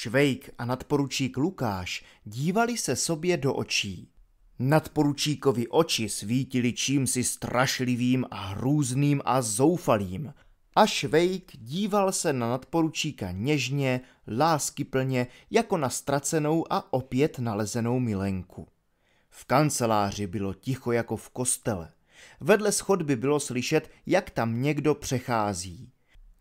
Švejk a nadporučík Lukáš dívali se sobě do očí. Nadporučíkovi oči svítily čímsi strašlivým a hrůzným a zoufalým. A Švejk díval se na nadporučíka něžně, láskyplně, jako na ztracenou a opět nalezenou milenku. V kanceláři bylo ticho jako v kostele. Vedle schodby bylo slyšet, jak tam někdo přechází.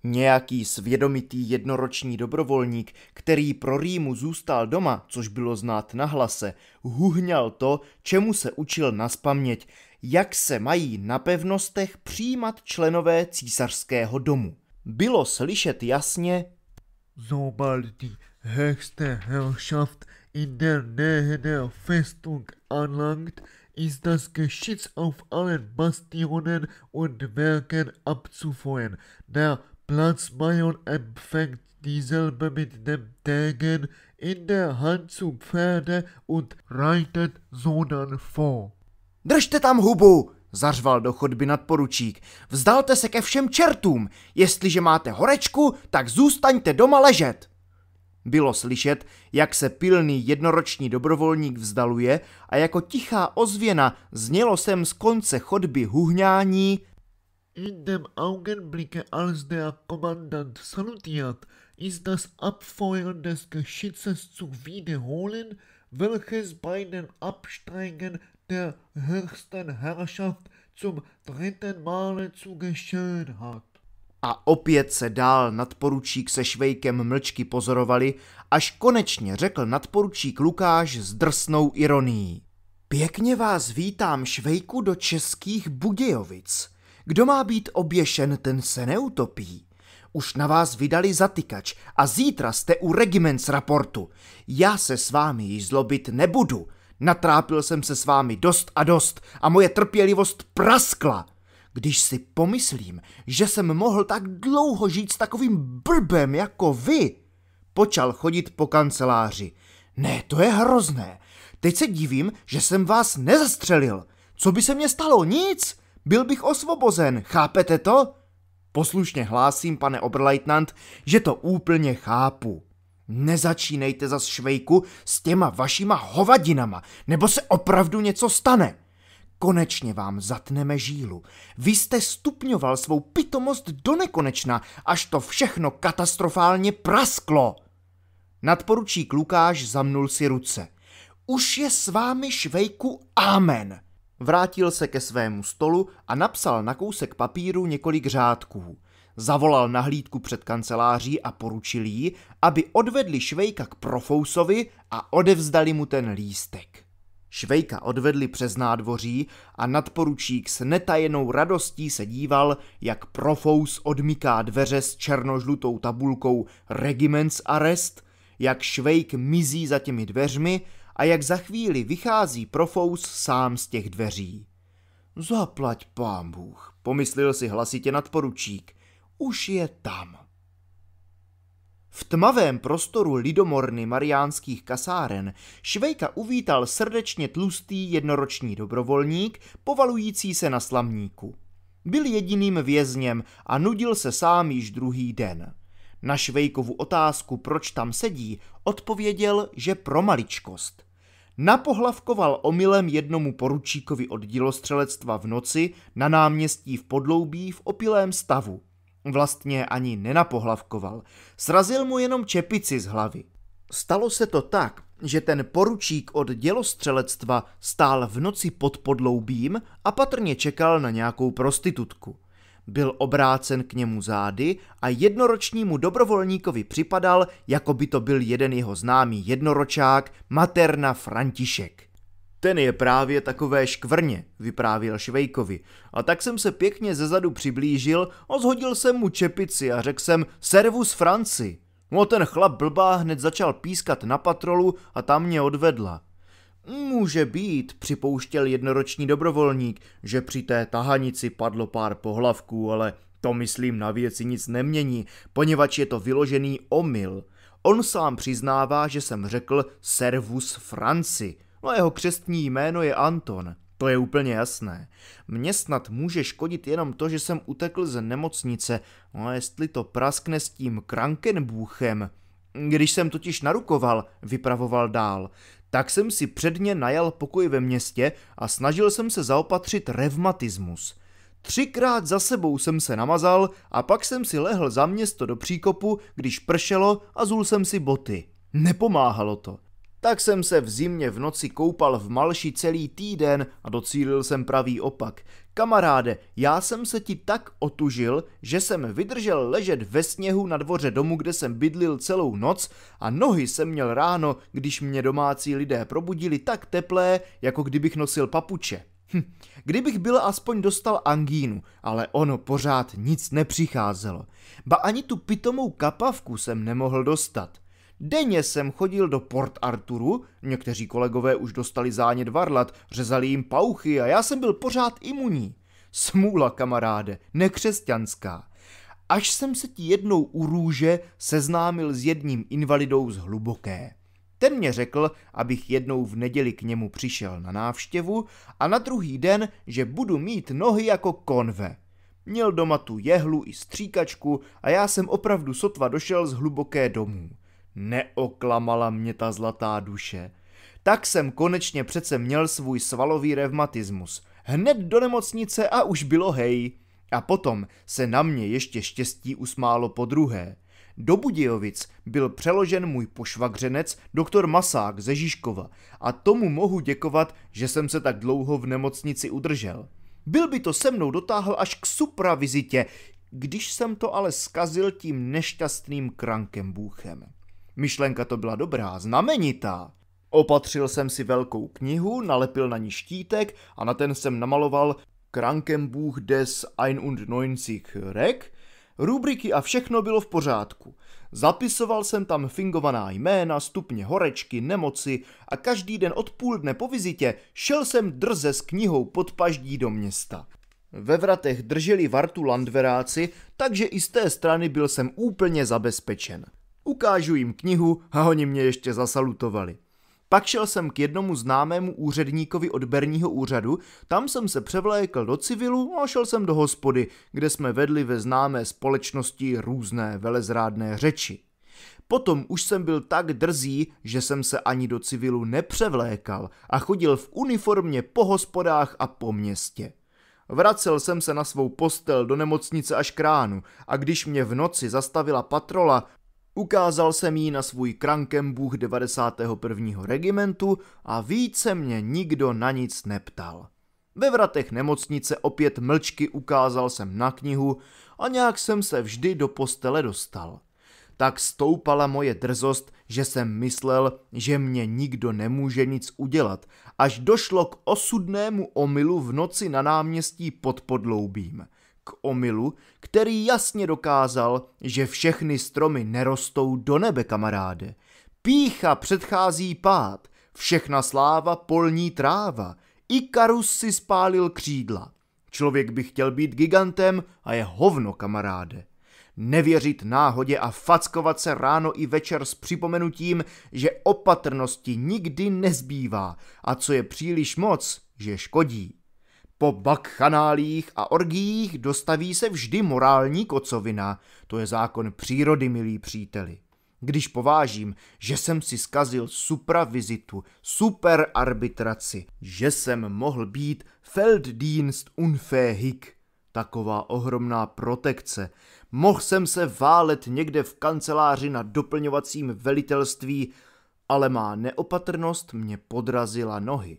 Nějaký svědomitý jednoroční dobrovolník, který pro Rýmu zůstal doma, což bylo znát na hlase, huhňal to, čemu se učil naspaměť, jak se mají na pevnostech přijímat členové císařského domu. Bylo slyšet jasně Sobald die höchste Herrschaft in der Nähe der Festung anlangt, ist das Geschütz auf allen Bastionen und Werken abzufeuern. Der Platz Mayon empfängt dieselbe mit dem Degen in der Hand zu Pferde und reitet Sonan vor. Držte tam hubu, zařval do chodby nadporučík. Vzdalte se ke všem čertům, jestliže máte horečku, tak zůstaňte doma ležet. Bylo slyšet, jak se pilný jednoroční dobrovolník vzdaluje a jako tichá ozvěna znělo sem z konce chodby huhňání In dem Augenblicke, als der Kommandant salutiert, ist das Abfeuern des Geschützes zu wiederholen, welches bei den Absteigen der höchsten Herrschaft zum dritten Male zu geschehen hat. A opět se dál nadporučík se švejkem mlčky pozorovali, až konečně řekl nadporučík Lukáš s drsnou ironií. Pěkně vás vítám švejku do českých Budějovic. Kdo má být oběšen, ten se neutopí. Už na vás vydali zatykač a zítra jste u z raportu. Já se s vámi již zlobit nebudu. Natrápil jsem se s vámi dost a dost a moje trpělivost praskla. Když si pomyslím, že jsem mohl tak dlouho žít s takovým blbem jako vy, počal chodit po kanceláři. Ne, to je hrozné. Teď se divím, že jsem vás nezastřelil. Co by se mně stalo? Nic. Byl bych osvobozen, chápete to? Poslušně hlásím, pane Oberleitnant, že to úplně chápu. Nezačínejte za švejku s těma vašima hovadinama, nebo se opravdu něco stane. Konečně vám zatneme žílu. Vy jste stupňoval svou pitomost do nekonečna, až to všechno katastrofálně prasklo. Nadporučík Lukáš zamnul si ruce. Už je s vámi švejku amen. Vrátil se ke svému stolu a napsal na kousek papíru několik řádků. Zavolal na hlídku před kanceláří a poručil jí, aby odvedli Švejka k Profousovi a odevzdali mu ten lístek. Švejka odvedli přes nádvoří a nadporučík s netajenou radostí se díval, jak Profous odmyká dveře s černožlutou tabulkou Regiments Arrest, jak Švejk mizí za těmi dveřmi a jak za chvíli vychází Profous sám z těch dveří. Zaplať pán Bůh, pomyslil si hlasitě nadporučík. Už je tam. V tmavém prostoru lidomorny mariánských kasáren Švejka uvítal srdečně tlustý jednoroční dobrovolník, povalující se na slamníku. Byl jediným vězněm a nudil se sám již druhý den. Na Švejkovu otázku, proč tam sedí, odpověděl, že pro maličkost napohlavkoval omylem jednomu poručíkovi od dílostřelectva v noci na náměstí v Podloubí v opilém stavu. Vlastně ani nenapohlavkoval, srazil mu jenom čepici z hlavy. Stalo se to tak, že ten poručík od dělostřelectva stál v noci pod podloubím a patrně čekal na nějakou prostitutku byl obrácen k němu zády a jednoročnímu dobrovolníkovi připadal, jako by to byl jeden jeho známý jednoročák, Materna František. Ten je právě takové škvrně, vyprávěl Švejkovi. A tak jsem se pěkně zezadu přiblížil, ozhodil jsem mu čepici a řekl jsem servus Franci. No ten chlap blbá hned začal pískat na patrolu a tam mě odvedla. Může být, připouštěl jednoroční dobrovolník, že při té tahanici padlo pár pohlavků, ale to myslím na věci nic nemění, poněvadž je to vyložený omyl. On sám přiznává, že jsem řekl Servus Franci. No jeho křestní jméno je Anton. To je úplně jasné. Mně snad může škodit jenom to, že jsem utekl ze nemocnice, no jestli to praskne s tím Krankenbůchem. Když jsem totiž narukoval, vypravoval dál, tak jsem si předně najal pokoj ve městě a snažil jsem se zaopatřit revmatismus. Třikrát za sebou jsem se namazal a pak jsem si lehl za město do příkopu, když pršelo a zul jsem si boty. Nepomáhalo to. Tak jsem se v zimě v noci koupal v Malši celý týden a docílil jsem pravý opak. Kamaráde, já jsem se ti tak otužil, že jsem vydržel ležet ve sněhu na dvoře domu, kde jsem bydlil celou noc a nohy jsem měl ráno, když mě domácí lidé probudili tak teplé, jako kdybych nosil papuče. Hm, kdybych byl aspoň dostal angínu, ale ono pořád nic nepřicházelo. Ba ani tu pitomou kapavku jsem nemohl dostat. Denně jsem chodil do Port Arturu, někteří kolegové už dostali zánět varlat, řezali jim pauchy a já jsem byl pořád imunní. Smůla, kamaráde, nekřesťanská. Až jsem se ti jednou u růže seznámil s jedním invalidou z hluboké. Ten mě řekl, abych jednou v neděli k němu přišel na návštěvu a na druhý den, že budu mít nohy jako konve. Měl doma tu jehlu i stříkačku a já jsem opravdu sotva došel z hluboké domů. Neoklamala mě ta zlatá duše. Tak jsem konečně přece měl svůj svalový revmatismus. Hned do nemocnice a už bylo hej. A potom se na mě ještě štěstí usmálo po druhé. Do Budějovic byl přeložen můj pošvagřenec doktor Masák ze Žižkova a tomu mohu děkovat, že jsem se tak dlouho v nemocnici udržel. Byl by to se mnou dotáhl až k supravizitě, když jsem to ale skazil tím nešťastným krankem bůchem. Myšlenka to byla dobrá, znamenitá. Opatřil jsem si velkou knihu, nalepil na ní štítek a na ten jsem namaloval Krankenbuch des 91 Rek, rubriky a všechno bylo v pořádku. Zapisoval jsem tam fingovaná jména, stupně horečky, nemoci a každý den od půl dne po vizitě šel jsem drze s knihou pod paždí do města. Ve vratech drželi vartu landveráci, takže i z té strany byl jsem úplně zabezpečen ukážu jim knihu a oni mě ještě zasalutovali. Pak šel jsem k jednomu známému úředníkovi odberního úřadu, tam jsem se převlékl do civilu a šel jsem do hospody, kde jsme vedli ve známé společnosti různé velezrádné řeči. Potom už jsem byl tak drzý, že jsem se ani do civilu nepřevlékal a chodil v uniformě po hospodách a po městě. Vracel jsem se na svou postel do nemocnice až k ránu a když mě v noci zastavila patrola, Ukázal jsem jí na svůj krankem bůh 91. regimentu a více mě nikdo na nic neptal. Ve vratech nemocnice opět mlčky ukázal jsem na knihu a nějak jsem se vždy do postele dostal. Tak stoupala moje drzost, že jsem myslel, že mě nikdo nemůže nic udělat, až došlo k osudnému omylu v noci na náměstí pod podloubím – k omilu, který jasně dokázal, že všechny stromy nerostou do nebe, kamaráde. Pícha předchází pád, všechna sláva polní tráva, Ikarus si spálil křídla. Člověk by chtěl být gigantem a je hovno, kamaráde. Nevěřit náhodě a fackovat se ráno i večer s připomenutím, že opatrnosti nikdy nezbývá a co je příliš moc, že škodí. Po bakchanálích a orgiích dostaví se vždy morální kocovina, to je zákon přírody, milí příteli. Když povážím, že jsem si skazil supravizitu, superarbitraci, že jsem mohl být Felddienst unfähig, taková ohromná protekce, mohl jsem se válet někde v kanceláři na doplňovacím velitelství, ale má neopatrnost mě podrazila nohy.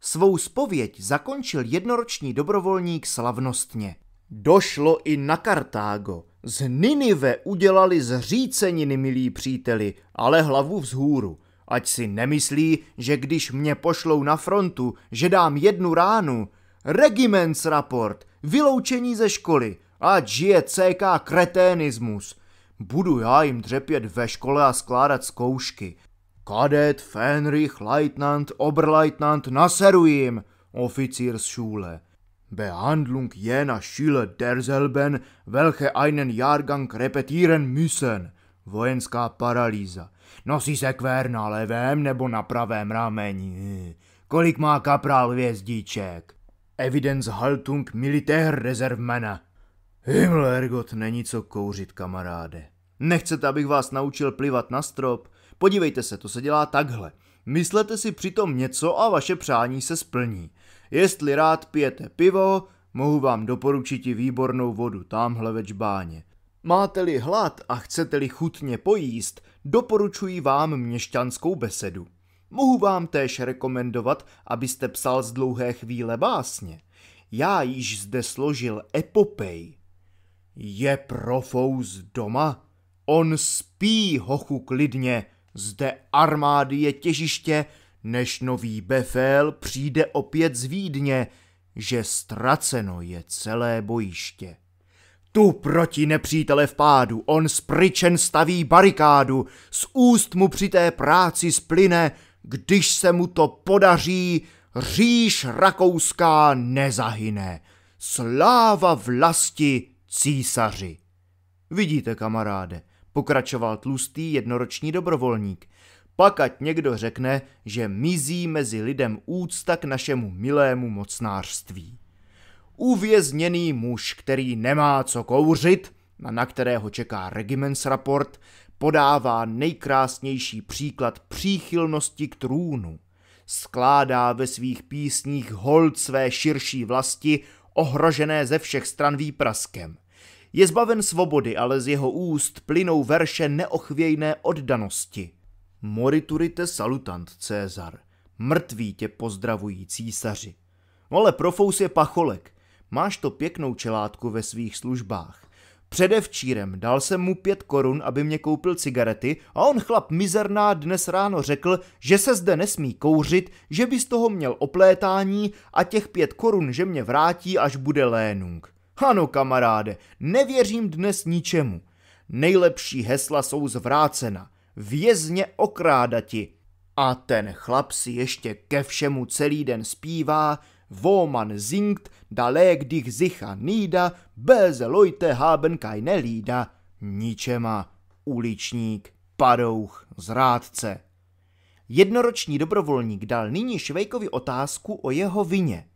Svou spověď zakončil jednoroční dobrovolník slavnostně. Došlo i na Kartágo. Z Ninive udělali zříceniny, milí příteli, ale hlavu vzhůru. Ať si nemyslí, že když mě pošlou na frontu, že dám jednu ránu. Regiments raport, vyloučení ze školy, ať žije CK kreténismus. Budu já jim dřepět ve škole a skládat zkoušky. Kadet Fenrich Leitnant Oberleitnant Nasseruim, Offiziersschule. Behandlung jener Schüler derselben, welche einen Jahrgang repetieren müssen. Vojenská paralýza. Nosí se kvér na levém nebo na pravém rameni. Kolik má kaprál hvězdíček? Evidence Haltung Militär Reservmana. Himmlergott, není co kouřit, kamaráde. Nechcete, abych vás naučil plivat na strop? Podívejte se, to se dělá takhle. Myslete si přitom něco a vaše přání se splní. Jestli rád pijete pivo, mohu vám doporučit i výbornou vodu tamhle ve čbáně. Máte-li hlad a chcete-li chutně pojíst, doporučuji vám měšťanskou besedu. Mohu vám též rekomendovat, abyste psal z dlouhé chvíle básně. Já již zde složil epopej. Je profous doma? On spí, hochu, klidně, zde armády je těžiště, než nový Befel přijde opět z Vídně, že ztraceno je celé bojiště. Tu proti nepřítele v pádu, on spryčen staví barikádu, z úst mu při té práci splyne, když se mu to podaří, říš rakouská nezahyne. Sláva vlasti císaři. Vidíte, kamaráde, pokračoval tlustý jednoroční dobrovolník. Pak ať někdo řekne, že mizí mezi lidem úcta k našemu milému mocnářství. Uvězněný muž, který nemá co kouřit, a na kterého čeká regiments raport, podává nejkrásnější příklad příchylnosti k trůnu. Skládá ve svých písních hold své širší vlasti, ohrožené ze všech stran výpraskem – je zbaven svobody, ale z jeho úst plynou verše neochvějné oddanosti. Moriturite salutant, César. Mrtví tě pozdravují, císaři. Ale profous je pacholek. Máš to pěknou čelátku ve svých službách. Předevčírem dal jsem mu pět korun, aby mě koupil cigarety a on chlap mizerná dnes ráno řekl, že se zde nesmí kouřit, že by z toho měl oplétání a těch pět korun, že mě vrátí, až bude lénung. Ano, kamaráde, nevěřím dnes ničemu. Nejlepší hesla jsou zvrácena. Vězně okrádati. A ten chlap si ještě ke všemu celý den zpívá Vóman zingt, singt, da leg dich sicher nida, bez lojte haben keine Lieda. Ničema, uličník, padouch, zrádce. Jednoroční dobrovolník dal nyní Švejkovi otázku o jeho vině –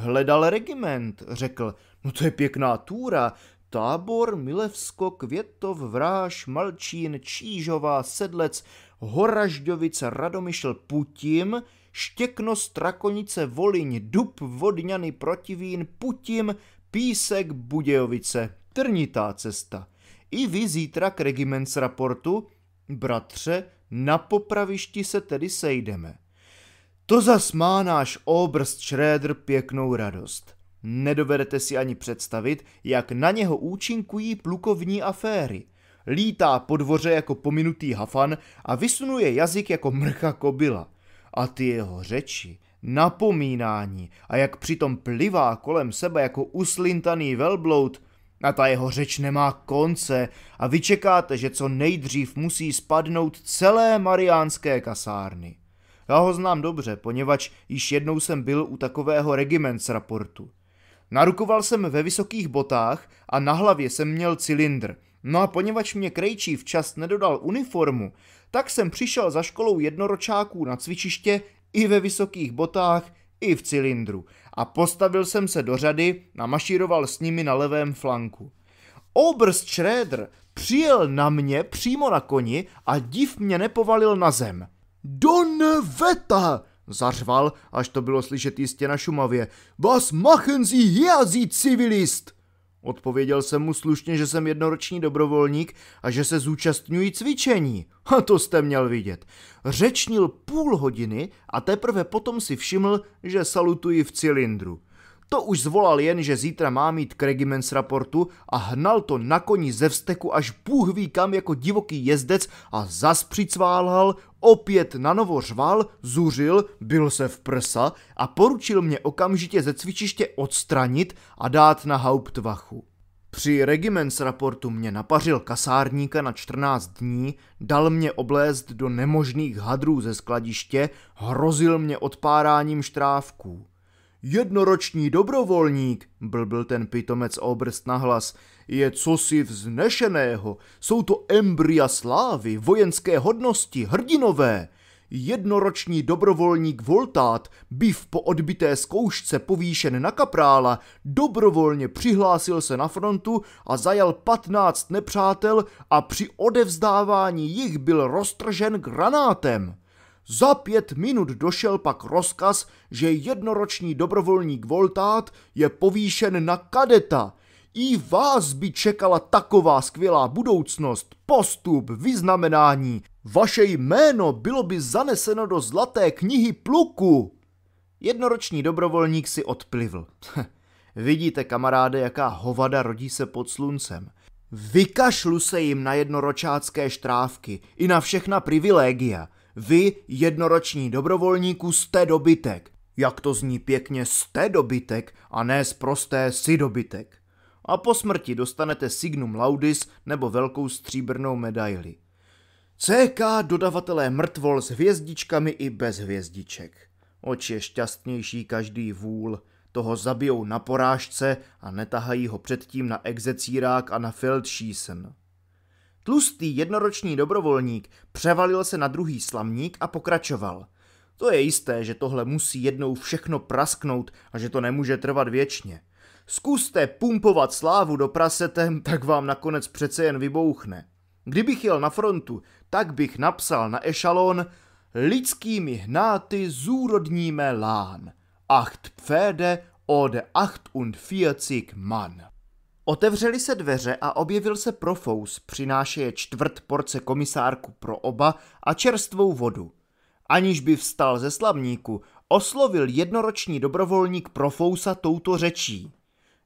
Hledal regiment, řekl. No to je pěkná túra. Tábor, Milevsko, Květov, Vráž, Malčín, Čížová, Sedlec, Horažďovice, Radomyšl, Putim, Štěkno, Strakonice, Voliň, Dub, Vodňany, Protivín, Putim, Písek, Budějovice. Trnitá cesta. I vy zítra k regiment z raportu, bratře, na popravišti se tedy sejdeme. To zas má náš obrst Schroeder pěknou radost. Nedovedete si ani představit, jak na něho účinkují plukovní aféry. Lítá po dvoře jako pominutý hafan a vysunuje jazyk jako mrcha kobila. A ty jeho řeči, napomínání a jak přitom plivá kolem sebe jako uslintaný velbloud, a ta jeho řeč nemá konce a vy čekáte, že co nejdřív musí spadnout celé mariánské kasárny. Já ho znám dobře, poněvadž již jednou jsem byl u takového z raportu. Narukoval jsem ve vysokých botách a na hlavě jsem měl cylindr. No a poněvadž mě krejčí včas nedodal uniformu, tak jsem přišel za školou jednoročáků na cvičiště i ve vysokých botách, i v cylindru a postavil jsem se do řady a mašíroval s nimi na levém flanku. Oberst Schroeder přijel na mě přímo na koni a div mě nepovalil na zem. Do neveta! Zařval, až to bylo slyšet jistě na Šumavě. Was machen Sie hier, Sie civilist? Odpověděl jsem mu slušně, že jsem jednoroční dobrovolník a že se zúčastňují cvičení. A to jste měl vidět. Řečnil půl hodiny a teprve potom si všiml, že salutuji v cylindru. To už zvolal jen, že zítra má mít k regiments raportu a hnal to na koni ze vsteku až půh kam jako divoký jezdec a zas přicválhal, Opět na novo řval, zuřil, byl se v prsa a poručil mě okamžitě ze cvičiště odstranit a dát na hauptvachu. Při regiments raportu mě napařil kasárníka na 14 dní, dal mě oblézt do nemožných hadrů ze skladiště, hrozil mě odpáráním štrávků. Jednoroční dobrovolník, blbl ten pitomec obrst nahlas, je cosi vznešeného, jsou to embrya slávy, vojenské hodnosti, hrdinové. Jednoroční dobrovolník Voltát, býv po odbité zkoušce povýšen na kaprála, dobrovolně přihlásil se na frontu a zajal patnáct nepřátel a při odevzdávání jich byl roztržen granátem. Za pět minut došel pak rozkaz, že jednoroční dobrovolník Voltát je povýšen na kadeta. I vás by čekala taková skvělá budoucnost, postup, vyznamenání. Vaše jméno bylo by zaneseno do zlaté knihy pluku. Jednoroční dobrovolník si odplivl. Vidíte, kamaráde, jaká hovada rodí se pod sluncem. Vykašlu se jim na jednoročácké štrávky i na všechna privilegia – vy, jednoroční dobrovolníku, jste dobytek. Jak to zní pěkně, jste dobytek a ne z prosté si dobytek. A po smrti dostanete signum laudis nebo velkou stříbrnou medaili. CK dodavatelé mrtvol s hvězdičkami i bez hvězdiček. Oč je šťastnější každý vůl. Toho zabijou na porážce a netahají ho předtím na execírák a na feldšísen. Tlustý jednoroční dobrovolník převalil se na druhý slamník a pokračoval. To je jisté, že tohle musí jednou všechno prasknout a že to nemůže trvat věčně. Zkuste pumpovat slávu do prasetem, tak vám nakonec přece jen vybouchne. Kdybych jel na frontu, tak bych napsal na ešalon lidskými hnáty zúrodníme lán. Acht Pferde od acht und vierzig Mann. Otevřeli se dveře a objevil se profous, je čtvrt porce komisárku pro oba a čerstvou vodu. Aniž by vstal ze slavníku, oslovil jednoroční dobrovolník profousa touto řečí.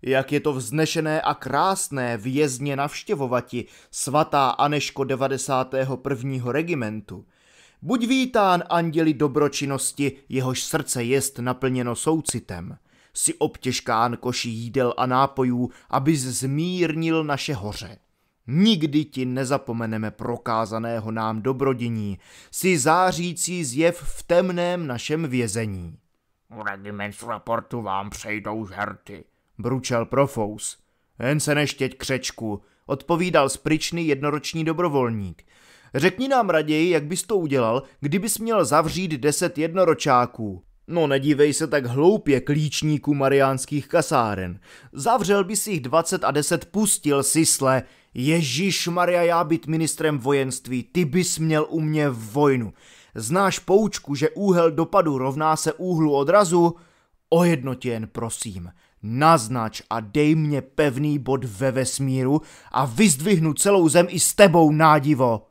Jak je to vznešené a krásné vězně navštěvovati, svatá Aneško 91. regimentu. Buď vítán anděli dobročinnosti, jehož srdce jest naplněno soucitem si obtěžkán koší jídel a nápojů, aby zmírnil naše hoře. Nikdy ti nezapomeneme prokázaného nám dobrodění, si zářící zjev v temném našem vězení. Regiment raportu vám přejdou žerty, bručel Profous. Jen se neštěť křečku, odpovídal spričný jednoroční dobrovolník. Řekni nám raději, jak bys to udělal, kdybys měl zavřít deset jednoročáků. No nedívej se tak hloupě klíčníku mariánských kasáren. Zavřel by si jich 20 a 10 pustil sisle. Ježíš Maria, já být ministrem vojenství, ty bys měl u mě vojnu. Znáš poučku, že úhel dopadu rovná se úhlu odrazu? O jedno tě jen prosím, naznač a dej mě pevný bod ve vesmíru a vyzdvihnu celou zem i s tebou nádivo.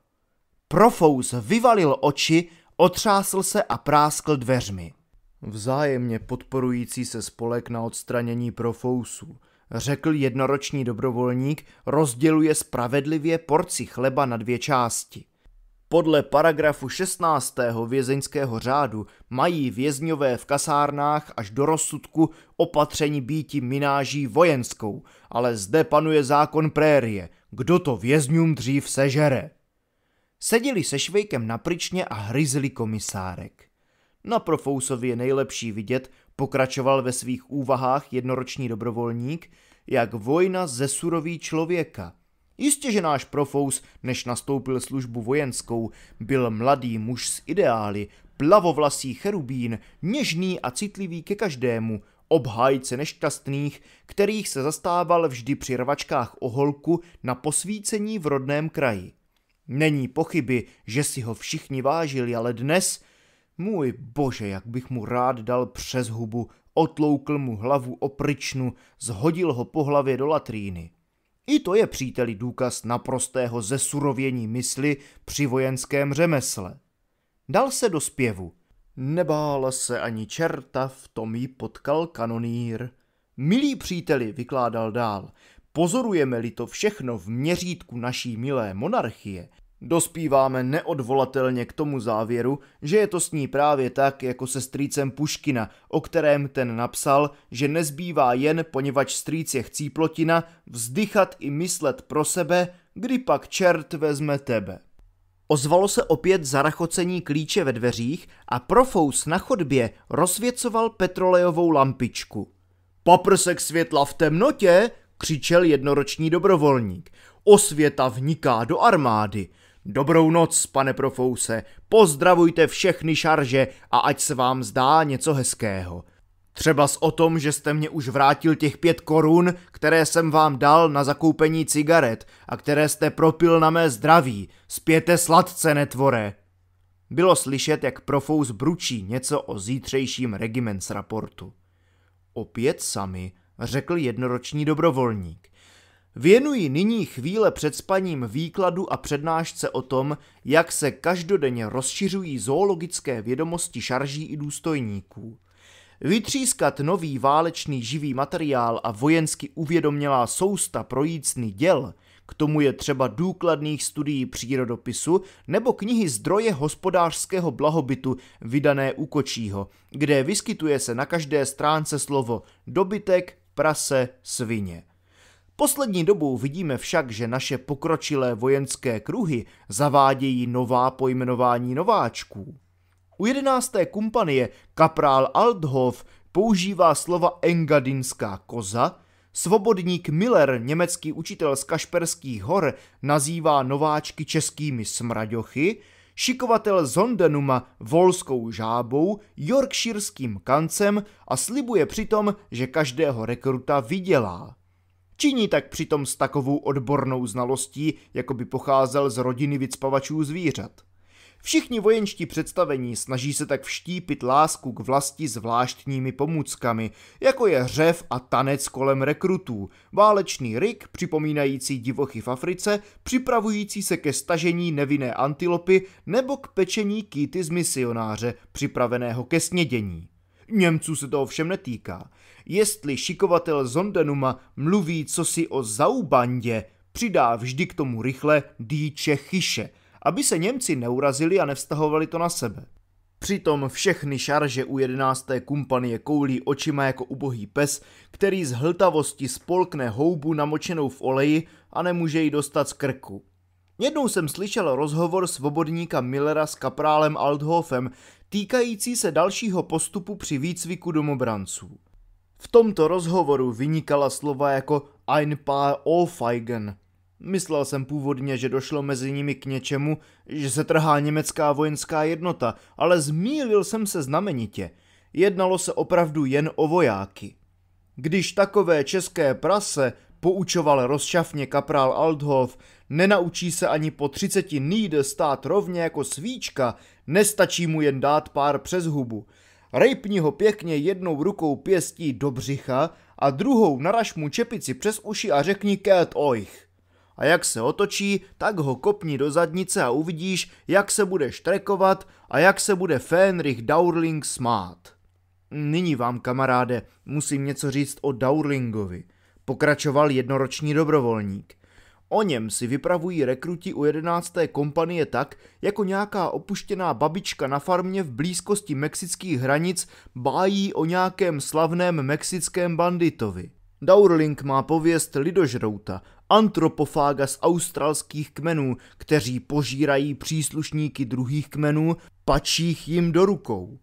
Profous vyvalil oči, otřásl se a práskl dveřmi. Vzájemně podporující se spolek na odstranění profousů, řekl jednoroční dobrovolník, rozděluje spravedlivě porci chleba na dvě části. Podle paragrafu 16. vězeňského řádu mají vězňové v kasárnách až do rozsudku opatření býti mináží vojenskou, ale zde panuje zákon prérie, kdo to vězňům dřív sežere. Seděli se švejkem na a hryzli komisárek. Na Profousově je nejlepší vidět, pokračoval ve svých úvahách jednoroční dobrovolník, jak vojna ze surový člověka. Jistě, že náš Profous, než nastoupil službu vojenskou, byl mladý muž s ideály, plavovlasý cherubín, něžný a citlivý ke každému, obhájce nešťastných, kterých se zastával vždy při rvačkách oholku na posvícení v rodném kraji. Není pochyby, že si ho všichni vážili, ale dnes – můj bože, jak bych mu rád dal přes hubu, otloukl mu hlavu o pryčnu, zhodil ho po hlavě do latríny. I to je, příteli, důkaz naprostého zesurovění mysli při vojenském řemesle. Dal se do zpěvu. Nebála se ani čerta, v tom jí potkal kanonýr. Milí příteli, vykládal dál, pozorujeme-li to všechno v měřítku naší milé monarchie, Dospíváme neodvolatelně k tomu závěru, že je to s ní právě tak jako se strýcem Puškina, o kterém ten napsal, že nezbývá jen, poněvadž strýc je chcíplotina, vzdychat i myslet pro sebe, kdy pak čert vezme tebe. Ozvalo se opět zarachocení klíče ve dveřích a profous na chodbě rozsvěcoval petrolejovou lampičku. Paprsek světla v temnotě, křičel jednoroční dobrovolník. Osvěta vniká do armády. Dobrou noc, pane Profouse, pozdravujte všechny šarže a ať se vám zdá něco hezkého. Třeba s o tom, že jste mě už vrátil těch pět korun, které jsem vám dal na zakoupení cigaret a které jste propil na mé zdraví. Spěte sladce, netvore! Bylo slyšet, jak Profous bručí něco o zítřejším z raportu. Opět sami, řekl jednoroční dobrovolník. Věnuji nyní chvíle před spaním výkladu a přednášce o tom, jak se každodenně rozšiřují zoologické vědomosti šarží i důstojníků. Vytřískat nový válečný živý materiál a vojensky uvědomělá sousta projícný děl, k tomu je třeba důkladných studií přírodopisu nebo knihy Zdroje hospodářského blahobytu vydané u Kočího, kde vyskytuje se na každé stránce slovo dobytek, prase, svině. Poslední dobou vidíme však, že naše pokročilé vojenské kruhy zavádějí nová pojmenování nováčků. U jedenácté kumpanie kaprál Althoff používá slova engadinská koza, svobodník Miller, německý učitel z Kašperských hor, nazývá nováčky českými smraďochy, šikovatel Zondenuma volskou žábou, yorkshirským kancem a slibuje přitom, že každého rekruta vydělá. Činí tak přitom s takovou odbornou znalostí, jako by pocházel z rodiny vycpavačů zvířat. Všichni vojenští představení snaží se tak vštípit lásku k vlasti zvláštními pomůckami, jako je hřev a tanec kolem rekrutů, válečný rik připomínající divochy v Africe, připravující se ke stažení nevinné antilopy nebo k pečení kýty z misionáře, připraveného ke snědění. Němců se to ovšem netýká. Jestli šikovatel Zondenuma mluví cosi o zaubandě, přidá vždy k tomu rychle dýče chyše, aby se Němci neurazili a nevztahovali to na sebe. Přitom všechny šarže u jedenácté kumpanie koulí očima jako ubohý pes, který z hltavosti spolkne houbu namočenou v oleji a nemůže ji dostat z krku. Jednou jsem slyšel rozhovor svobodníka Millera s kaprálem Althoffem týkající se dalšího postupu při výcviku domobranců. V tomto rozhovoru vynikala slova jako ein paar Ohrfeigen. Myslel jsem původně, že došlo mezi nimi k něčemu, že se trhá německá vojenská jednota, ale zmílil jsem se znamenitě. Jednalo se opravdu jen o vojáky. Když takové české prase, poučoval rozšafně kaprál Aldhov, nenaučí se ani po třiceti nýde stát rovně jako svíčka, nestačí mu jen dát pár přes hubu – Rejpni ho pěkně jednou rukou pěstí do břicha a druhou naraž mu čepici přes uši a řekni két ojch. A jak se otočí, tak ho kopni do zadnice a uvidíš, jak se bude štrekovat a jak se bude Fenrich Daurling smát. Nyní vám, kamaráde, musím něco říct o Daurlingovi, pokračoval jednoroční dobrovolník. O něm si vypravují rekruti u 11. kompanie tak, jako nějaká opuštěná babička na farmě v blízkosti mexických hranic bájí o nějakém slavném mexickém banditovi. Daurling má pověst lidožrouta, antropofága z australských kmenů, kteří požírají příslušníky druhých kmenů, pačích jim do rukou.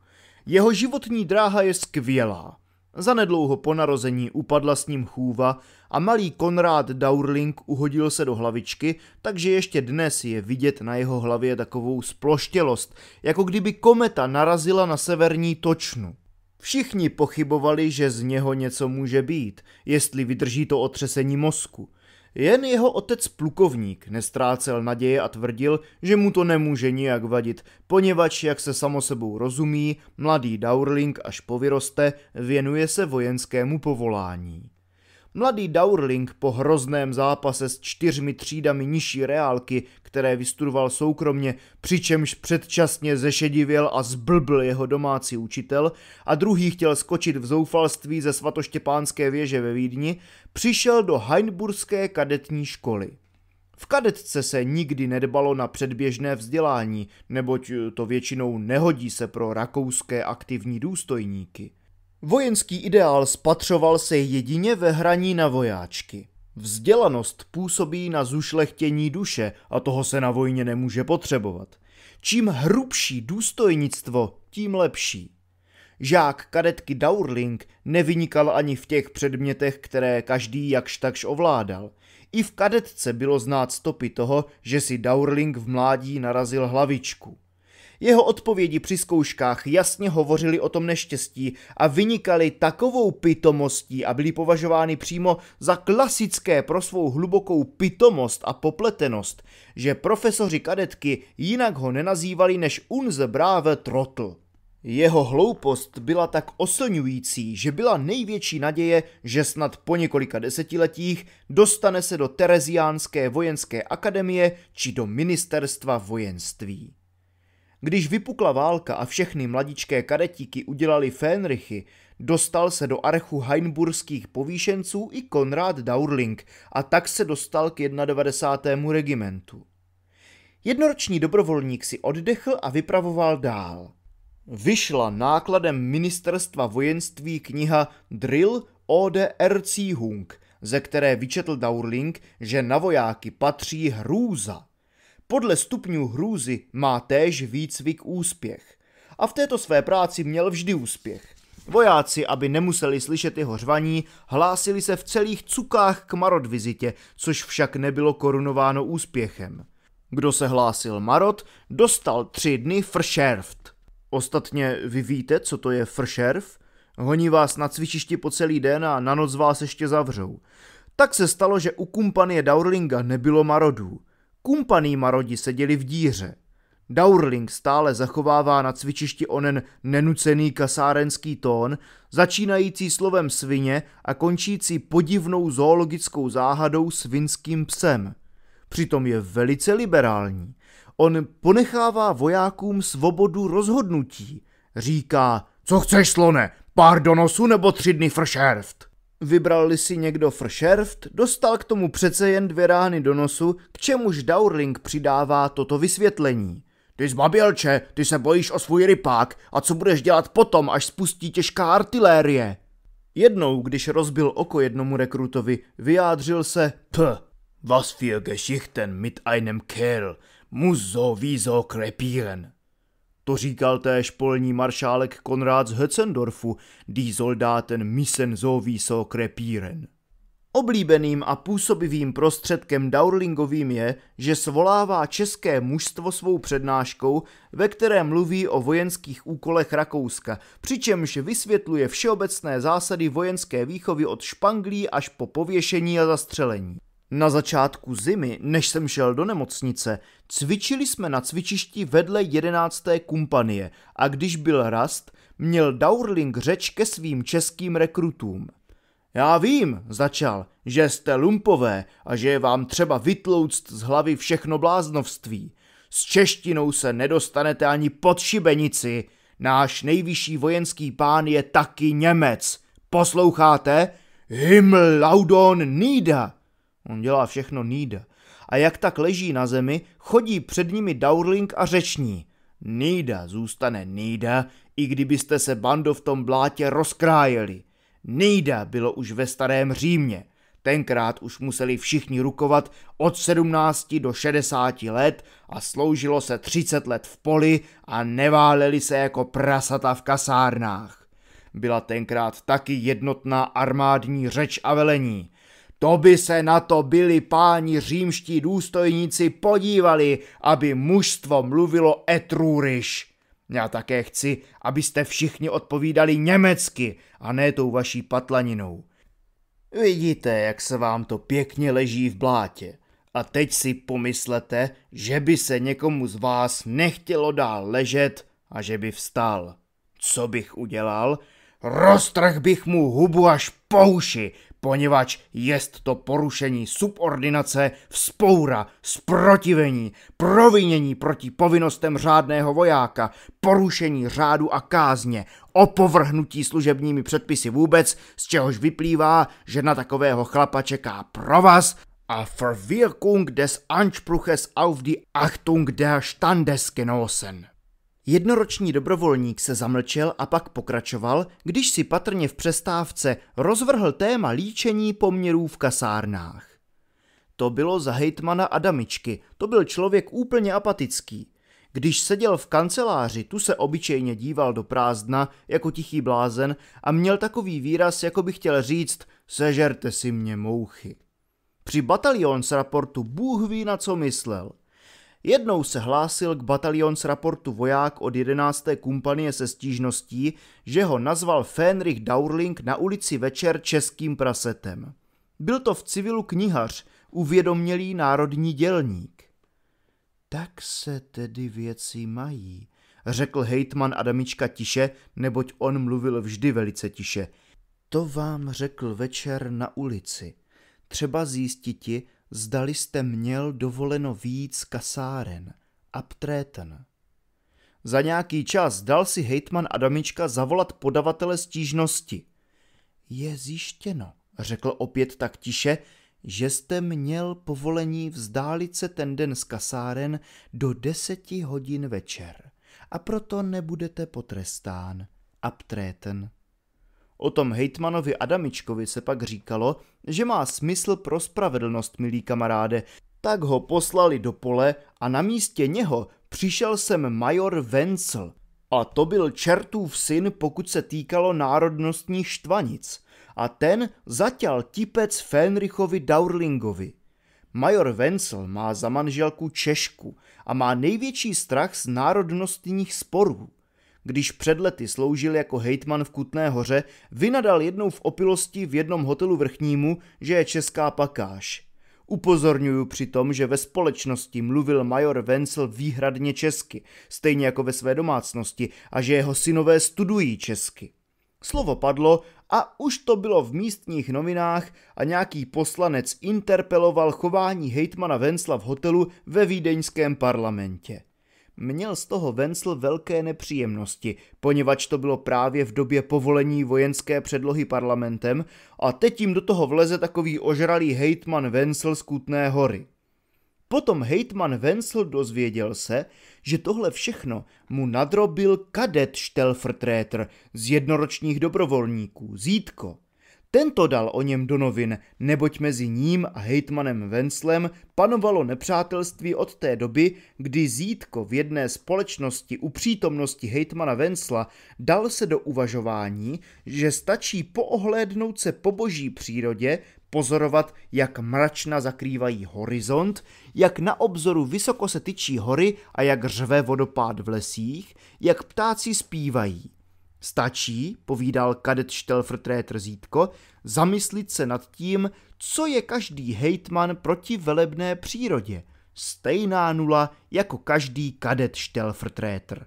Jeho životní dráha je skvělá. Zanedlouho po narození upadla s ním chůva a malý Konrád Daurling uhodil se do hlavičky, takže ještě dnes je vidět na jeho hlavě takovou sploštělost, jako kdyby kometa narazila na severní točnu. Všichni pochybovali, že z něho něco může být, jestli vydrží to otřesení mozku – jen jeho otec plukovník nestrácel naděje a tvrdil, že mu to nemůže nijak vadit, poněvadž, jak se samo sebou rozumí, mladý Daurling až povyroste věnuje se vojenskému povolání. Mladý Daurling po hrozném zápase s čtyřmi třídami nižší reálky, které vystudoval soukromně, přičemž předčasně zešedivěl a zblbl jeho domácí učitel, a druhý chtěl skočit v zoufalství ze svatoštěpánské věže ve Vídni, přišel do Heinburské kadetní školy. V kadetce se nikdy nedbalo na předběžné vzdělání, neboť eh, to většinou nehodí se pro rakouské aktivní důstojníky. Vojenský ideál spatřoval se jedině ve hraní na vojáčky. Vzdělanost působí na zušlechtění duše a toho se na vojně nemůže potřebovat. Čím hrubší důstojnictvo, tím lepší. Žák kadetky Daurling nevynikal ani v těch předmětech, které každý jakž takž ovládal. I v kadetce bylo znát stopy toho, že si Daurling v mládí narazil hlavičku. Jeho odpovědi při zkouškách jasně hovořily o tom neštěstí a vynikali takovou pitomostí a byly považovány přímo za klasické pro svou hlubokou pitomost a popletenost, že profesoři kadetky jinak ho nenazývali než Unzebráve trotl. Jeho hloupost byla tak oslňující, že byla největší naděje, že snad po několika desetiletích dostane se do Tereziánské vojenské akademie či do ministerstva vojenství. Když vypukla válka a všechny mladičké kadetíky udělali Fénrichy, dostal se do archu heinburských povýšenců i Konrád Daurling a tak se dostal k 91. regimentu. Jednoroční dobrovolník si oddechl a vypravoval dál. Vyšla nákladem ministerstva vojenství kniha Drill ODR Cihung, ze které vyčetl Daurling, že na vojáky patří hrůza. Podle stupňů hrůzy má též výcvik úspěch. A v této své práci měl vždy úspěch. Vojáci, aby nemuseli slyšet jeho řvaní, hlásili se v celých cukách k marodvizitě, což však nebylo korunováno úspěchem. Kdo se hlásil marot, dostal tři dny fršerft. Ostatně vy víte, co to je fršerf? Honí vás na cvičišti po celý den a na noc vás ještě zavřou. Tak se stalo, že u kumpanie Daurlinga nebylo marodů. Kumpaný marodi seděli v díře. Daurling stále zachovává na cvičišti onen nenucený kasárenský tón, začínající slovem svině a končící podivnou zoologickou záhadou svinským psem. Přitom je velice liberální. On ponechává vojákům svobodu rozhodnutí. Říká, co chceš slone, pár donosů nebo tři dny fršerft. Vybral-li si někdo fršerft, dostal k tomu přece jen dvě rány do nosu, k čemuž Dowling přidává toto vysvětlení. Ty zbabělče, ty se bojíš o svůj rypák a co budeš dělat potom, až spustí těžká artilérie? Jednou, když rozbil oko jednomu rekrutovi, vyjádřil se P. Was für Geschichten mit einem Kerl muss so wie so krepieren. To říkal též polní maršálek Konrád z Hötzendorfu, die Soldaten missen sowieso krepíren. Oblíbeným a působivým prostředkem Daurlingovým je, že svolává české mužstvo svou přednáškou, ve které mluví o vojenských úkolech Rakouska, přičemž vysvětluje všeobecné zásady vojenské výchovy od španglí až po pověšení a zastřelení. Na začátku zimy, než jsem šel do nemocnice, cvičili jsme na cvičišti vedle jedenácté kumpanie a když byl rast, měl Daurling řeč ke svým českým rekrutům. Já vím, začal, že jste lumpové a že je vám třeba vytlouct z hlavy všechno bláznovství. S češtinou se nedostanete ani pod šibenici. Náš nejvyšší vojenský pán je taky Němec. Posloucháte? Himmel laudon nída. On dělá všechno nída. A jak tak leží na zemi, chodí před nimi Dowling a řeční. Nída zůstane nída, i kdybyste se bando v tom blátě rozkrájeli. Nída bylo už ve starém Římě. Tenkrát už museli všichni rukovat od 17 do 60 let a sloužilo se 30 let v poli a neváleli se jako prasata v kasárnách. Byla tenkrát taky jednotná armádní řeč a velení. To by se na to byli páni římští důstojníci podívali, aby mužstvo mluvilo etrůryš. Já také chci, abyste všichni odpovídali německy a ne tou vaší patlaninou. Vidíte, jak se vám to pěkně leží v blátě. A teď si pomyslete, že by se někomu z vás nechtělo dál ležet a že by vstal. Co bych udělal? Roztrh bych mu hubu až po uši, poněvadž jest to porušení subordinace, vzpoura, sprotivení, provinění proti povinnostem řádného vojáka, porušení řádu a kázně, opovrhnutí služebními předpisy vůbec, z čehož vyplývá, že na takového chlapa čeká provaz a Verwirkung des Anspruches auf die Achtung der Standesgenossen. Jednoroční dobrovolník se zamlčel a pak pokračoval, když si patrně v přestávce rozvrhl téma líčení poměrů v kasárnách. To bylo za hejtmana Adamičky, to byl člověk úplně apatický. Když seděl v kanceláři, tu se obyčejně díval do prázdna jako tichý blázen a měl takový výraz, jako by chtěl říct sežerte si mě mouchy. Při batalion z raportu Bůh ví na co myslel. Jednou se hlásil k batalion z raportu voják od 11. kumpanie se stížností, že ho nazval Fénrich Daurling na ulici večer českým prasetem. Byl to v civilu knihař, uvědomělý národní dělník. Tak se tedy věci mají, řekl hejtman Adamička tiše, neboť on mluvil vždy velice tiše. To vám řekl večer na ulici. Třeba zjistiti, zdali jste měl dovoleno víc kasáren, abtréten. Za nějaký čas dal si hejtman Adamička zavolat podavatele stížnosti. Je zjištěno, řekl opět tak tiše, že jste měl povolení vzdálit se ten den z kasáren do deseti hodin večer a proto nebudete potrestán, abtréten. O tom hejtmanovi Adamičkovi se pak říkalo, že má smysl pro spravedlnost, milý kamaráde, tak ho poslali do pole a na místě něho přišel sem major Vencel. A to byl čertův syn, pokud se týkalo národnostních štvanic. A ten zatěl tipec Fenrichovi Daurlingovi. Major Vencel má za manželku Češku a má největší strach z národnostních sporů. Když před lety sloužil jako hejtman v Kutné hoře, vynadal jednou v opilosti v jednom hotelu vrchnímu, že je česká pakáž. Upozorňuju přitom, že ve společnosti mluvil major Wenzel výhradně česky, stejně jako ve své domácnosti, a že jeho synové studují česky. Slovo padlo a už to bylo v místních novinách a nějaký poslanec interpeloval chování hejtmana Vensla v hotelu ve vídeňském parlamentě měl z toho Vencel velké nepříjemnosti, poněvadž to bylo právě v době povolení vojenské předlohy parlamentem a teď jim do toho vleze takový ožralý hejtman Vencel z Kutné hory. Potom hejtman Vencel dozvěděl se, že tohle všechno mu nadrobil kadet Stelfertréter z jednoročních dobrovolníků, Zítko. Tento dal o něm do novin, neboť mezi ním a hejtmanem Venslem panovalo nepřátelství od té doby, kdy Zítko v jedné společnosti u přítomnosti hejtmana Vensla dal se do uvažování, že stačí poohlédnout se po boží přírodě, pozorovat, jak mračna zakrývají horizont, jak na obzoru vysoko se tyčí hory a jak řve vodopád v lesích, jak ptáci zpívají – Stačí, povídal kadet Štelfrtrétr Zítko, zamyslit se nad tím, co je každý hejtman proti velebné přírodě. Stejná nula jako každý kadet Štelfrtrétr.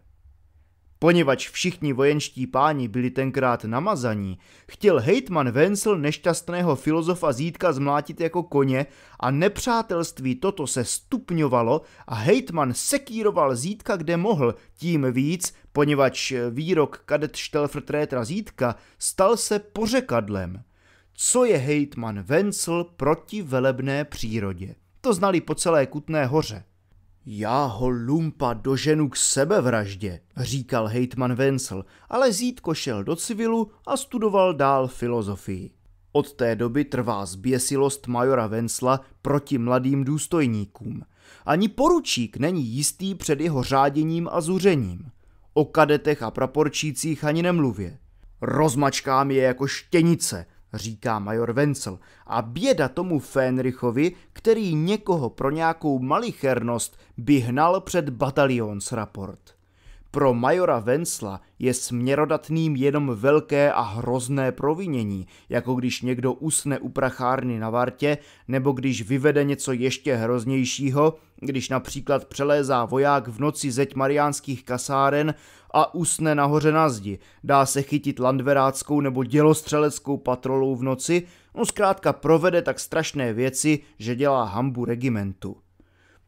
Poněvadž všichni vojenští páni byli tenkrát namazaní, chtěl hejtman Wenzel nešťastného filozofa Zítka zmlátit jako koně a nepřátelství toto se stupňovalo a hejtman sekíroval Zítka kde mohl, tím víc, poněvadž výrok kadet Štelfrtrétra Zítka stal se pořekadlem. Co je hejtman Vencel proti velebné přírodě? To znali po celé Kutné hoře. Já ho lumpa doženu k sebevraždě, říkal hejtman Vencel, ale Zítko šel do civilu a studoval dál filozofii. Od té doby trvá zběsilost majora Vencla proti mladým důstojníkům. Ani poručík není jistý před jeho řáděním a zuřením. O kadetech a praporčících ani nemluvě. Rozmačkám je jako štěnice, říká major Wenzel. A běda tomu Fénrichovi, který někoho pro nějakou malichernost by hnal před batalion s raport. Pro majora Vensla je směrodatným jenom velké a hrozné provinění, jako když někdo usne u prachárny na vartě, nebo když vyvede něco ještě hroznějšího, když například přelézá voják v noci zeď mariánských kasáren a usne nahoře na zdi, dá se chytit landveráckou nebo dělostřeleckou patrolou v noci, no zkrátka provede tak strašné věci, že dělá hambu regimentu.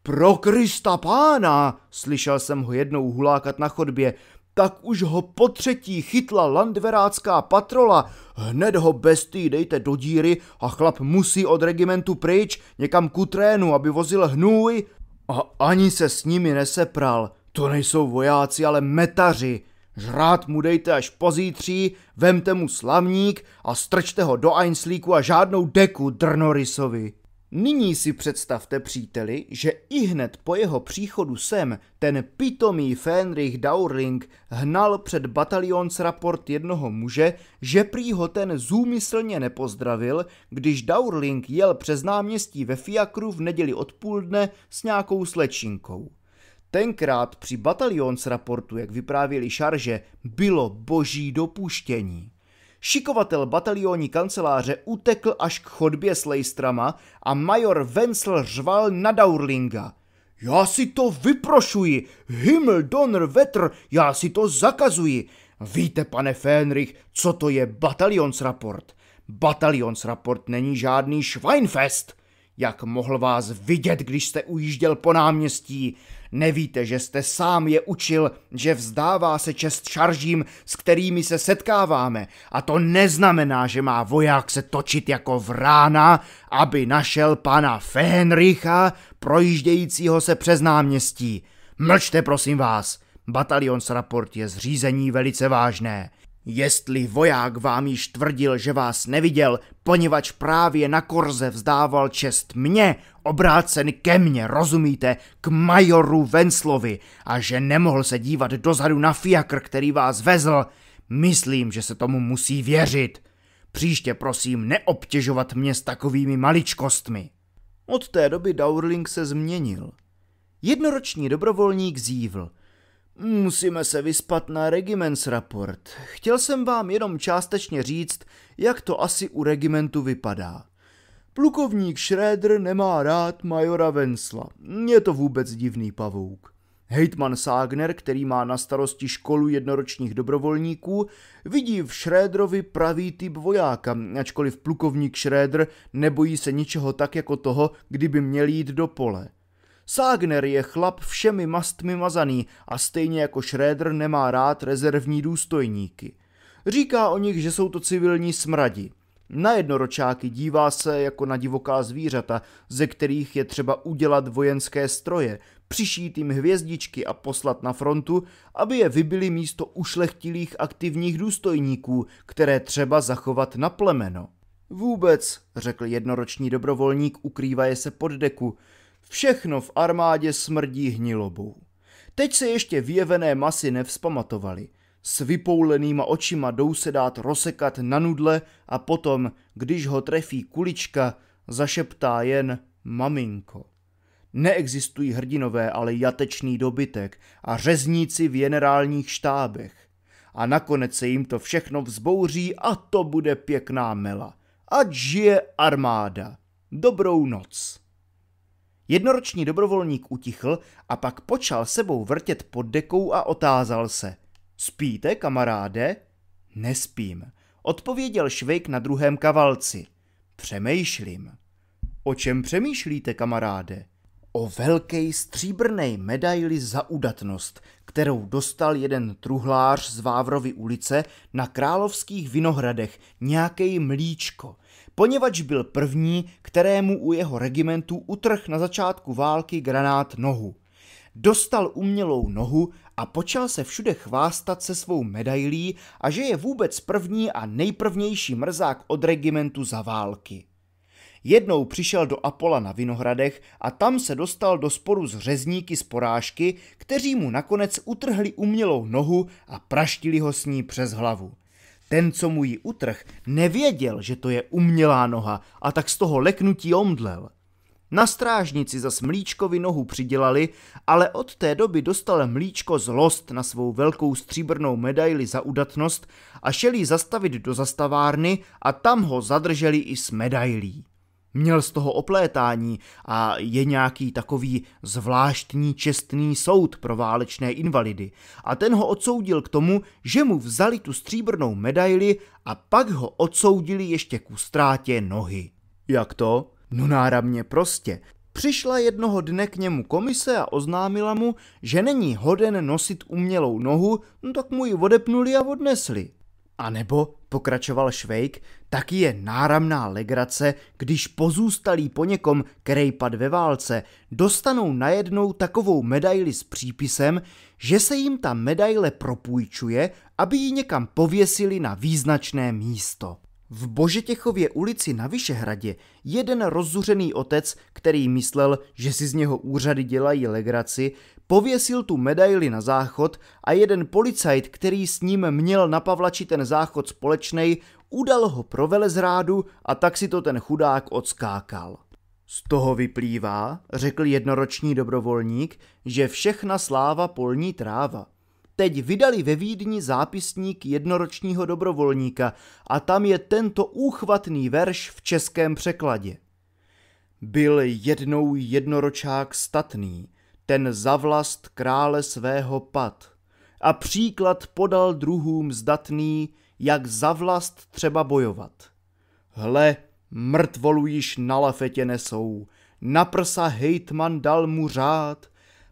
Pro Krista pána, slyšel jsem ho jednou hulákat na chodbě, tak už ho po třetí chytla landverácká patrola. Hned ho bestý dejte do díry a chlap musí od regimentu pryč, někam ku trénu, aby vozil hnůj. A ani se s nimi nesepral. To nejsou vojáci, ale metaři. Žrát mu dejte až pozítří, vemte mu slavník a strčte ho do Einslíku a žádnou deku Drnorisovi. Nyní si představte, příteli, že i hned po jeho příchodu sem ten pitomý Fenrich Dauring hnal před batalion s raport jednoho muže, že prý ho ten zúmyslně nepozdravil, když Dauring jel přes náměstí ve Fiakru v neděli od půl dne s nějakou slečinkou. Tenkrát při batalion s raportu, jak vyprávěli šarže, bylo boží dopuštění. Šikovatel batalionní kanceláře utekl až k chodbě s lejstrama a major Wenzel řval na Daurlinga. Já si to vyprošuji, himmel, donner, vetr, já si to zakazuji. Víte, pane Fénrich, co to je batalionsraport? Batalionsraport není žádný Schweinfest. Jak mohl vás vidět, když jste ujížděl po náměstí? Nevíte, že jste sám je učil, že vzdává se čest šaržím, s kterými se setkáváme a to neznamená, že má voják se točit jako vrána, aby našel pana Fenricha, projíždějícího se přes náměstí. Mlčte, prosím vás. Batalion's raport je zřízení velice vážné. Jestli voják vám již tvrdil, že vás neviděl, poněvadž právě na korze vzdával čest mě, obrácen ke mně, rozumíte, k majoru Venslovi, a že nemohl se dívat dozadu na fiakr, který vás vezl, myslím, že se tomu musí věřit. Příště prosím neobtěžovat mě s takovými maličkostmi. Od té doby Daurling se změnil. Jednoroční dobrovolník zívl – Musíme se vyspat na Regiments Report. Chtěl jsem vám jenom částečně říct, jak to asi u regimentu vypadá. Plukovník Schroeder nemá rád majora Vensla. Je to vůbec divný pavouk. Hejtman Ságner, který má na starosti školu jednoročních dobrovolníků, vidí v Schroederovi pravý typ vojáka, ačkoliv plukovník Schroeder nebojí se ničeho tak jako toho, kdyby měl jít do pole. Ságner je chlap všemi mastmi mazaný a stejně jako Schröder nemá rád rezervní důstojníky. Říká o nich, že jsou to civilní smradi. Na jednoročáky dívá se jako na divoká zvířata, ze kterých je třeba udělat vojenské stroje, přišít jim hvězdičky a poslat na frontu, aby je vybili místo ušlechtilých aktivních důstojníků, které třeba zachovat na plemeno. Vůbec, řekl jednoroční dobrovolník, ukrývaje se pod deku, Všechno v armádě smrdí hnilobou. Teď se ještě vyjevené masy nevzpamatovali. S vypoulenýma očima jdou se dát rozsekat na nudle a potom, když ho trefí kulička, zašeptá jen maminko. Neexistují hrdinové, ale jatečný dobytek a řezníci v generálních štábech. A nakonec se jim to všechno vzbouří a to bude pěkná mela. Ať žije armáda. Dobrou noc. Jednoroční dobrovolník utichl a pak počal sebou vrtět pod dekou a otázal se. Spíte, kamaráde? Nespím, odpověděl Švejk na druhém kavalci. Přemýšlím. O čem přemýšlíte, kamaráde? o velký stříbrné medaili za udatnost, kterou dostal jeden truhlář z Vávrovy ulice na Královských Vinohradech, nějaký mlíčko, poněvadž byl první, kterému u jeho regimentu utrh na začátku války granát nohu. Dostal umělou nohu a počal se všude chvástat se svou medailí a že je vůbec první a nejprvnější mrzák od regimentu za války. Jednou přišel do Apola na Vinohradech a tam se dostal do sporu s řezníky z porážky, kteří mu nakonec utrhli umělou nohu a praštili ho s ní přes hlavu. Ten, co mu ji utrh, nevěděl, že to je umělá noha a tak z toho leknutí omdlel. Na strážnici za Mlíčkovi nohu přidělali, ale od té doby dostal Mlíčko zlost na svou velkou stříbrnou medaili za udatnost a šel ji zastavit do zastavárny a tam ho zadrželi i s medailí. Měl z toho oplétání a je nějaký takový zvláštní čestný soud pro válečné invalidy. A ten ho odsoudil k tomu, že mu vzali tu stříbrnou medaili a pak ho odsoudili ještě ku ztrátě nohy. Jak to? No náramně prostě. Přišla jednoho dne k němu komise a oznámila mu, že není hoden nosit umělou nohu, no tak mu ji odepnuli a odnesli. A nebo, pokračoval Švejk, taky je náramná legrace, když pozůstalí po někom, který pad ve válce, dostanou najednou takovou medaili s přípisem, že se jim ta medaile propůjčuje, aby ji někam pověsili na význačné místo. V Božetěchově ulici na Vyšehradě jeden rozzuřený otec, který myslel, že si z něho úřady dělají legraci, pověsil tu medaili na záchod a jeden policajt, který s ním měl na Pavlači ten záchod společnej, udal ho pro velezrádu a tak si to ten chudák odskákal. Z toho vyplývá, řekl jednoroční dobrovolník, že všechna sláva polní tráva. Teď vydali ve Vídni zápisník jednoročního dobrovolníka a tam je tento úchvatný verš v českém překladě. Byl jednou jednoročák statný, ten zavlast krále svého pad a příklad podal druhům zdatný, jak zavlast třeba bojovat. Hle, mrtvolu již na lafetě nesou, na prsa hejtman dal mu řád,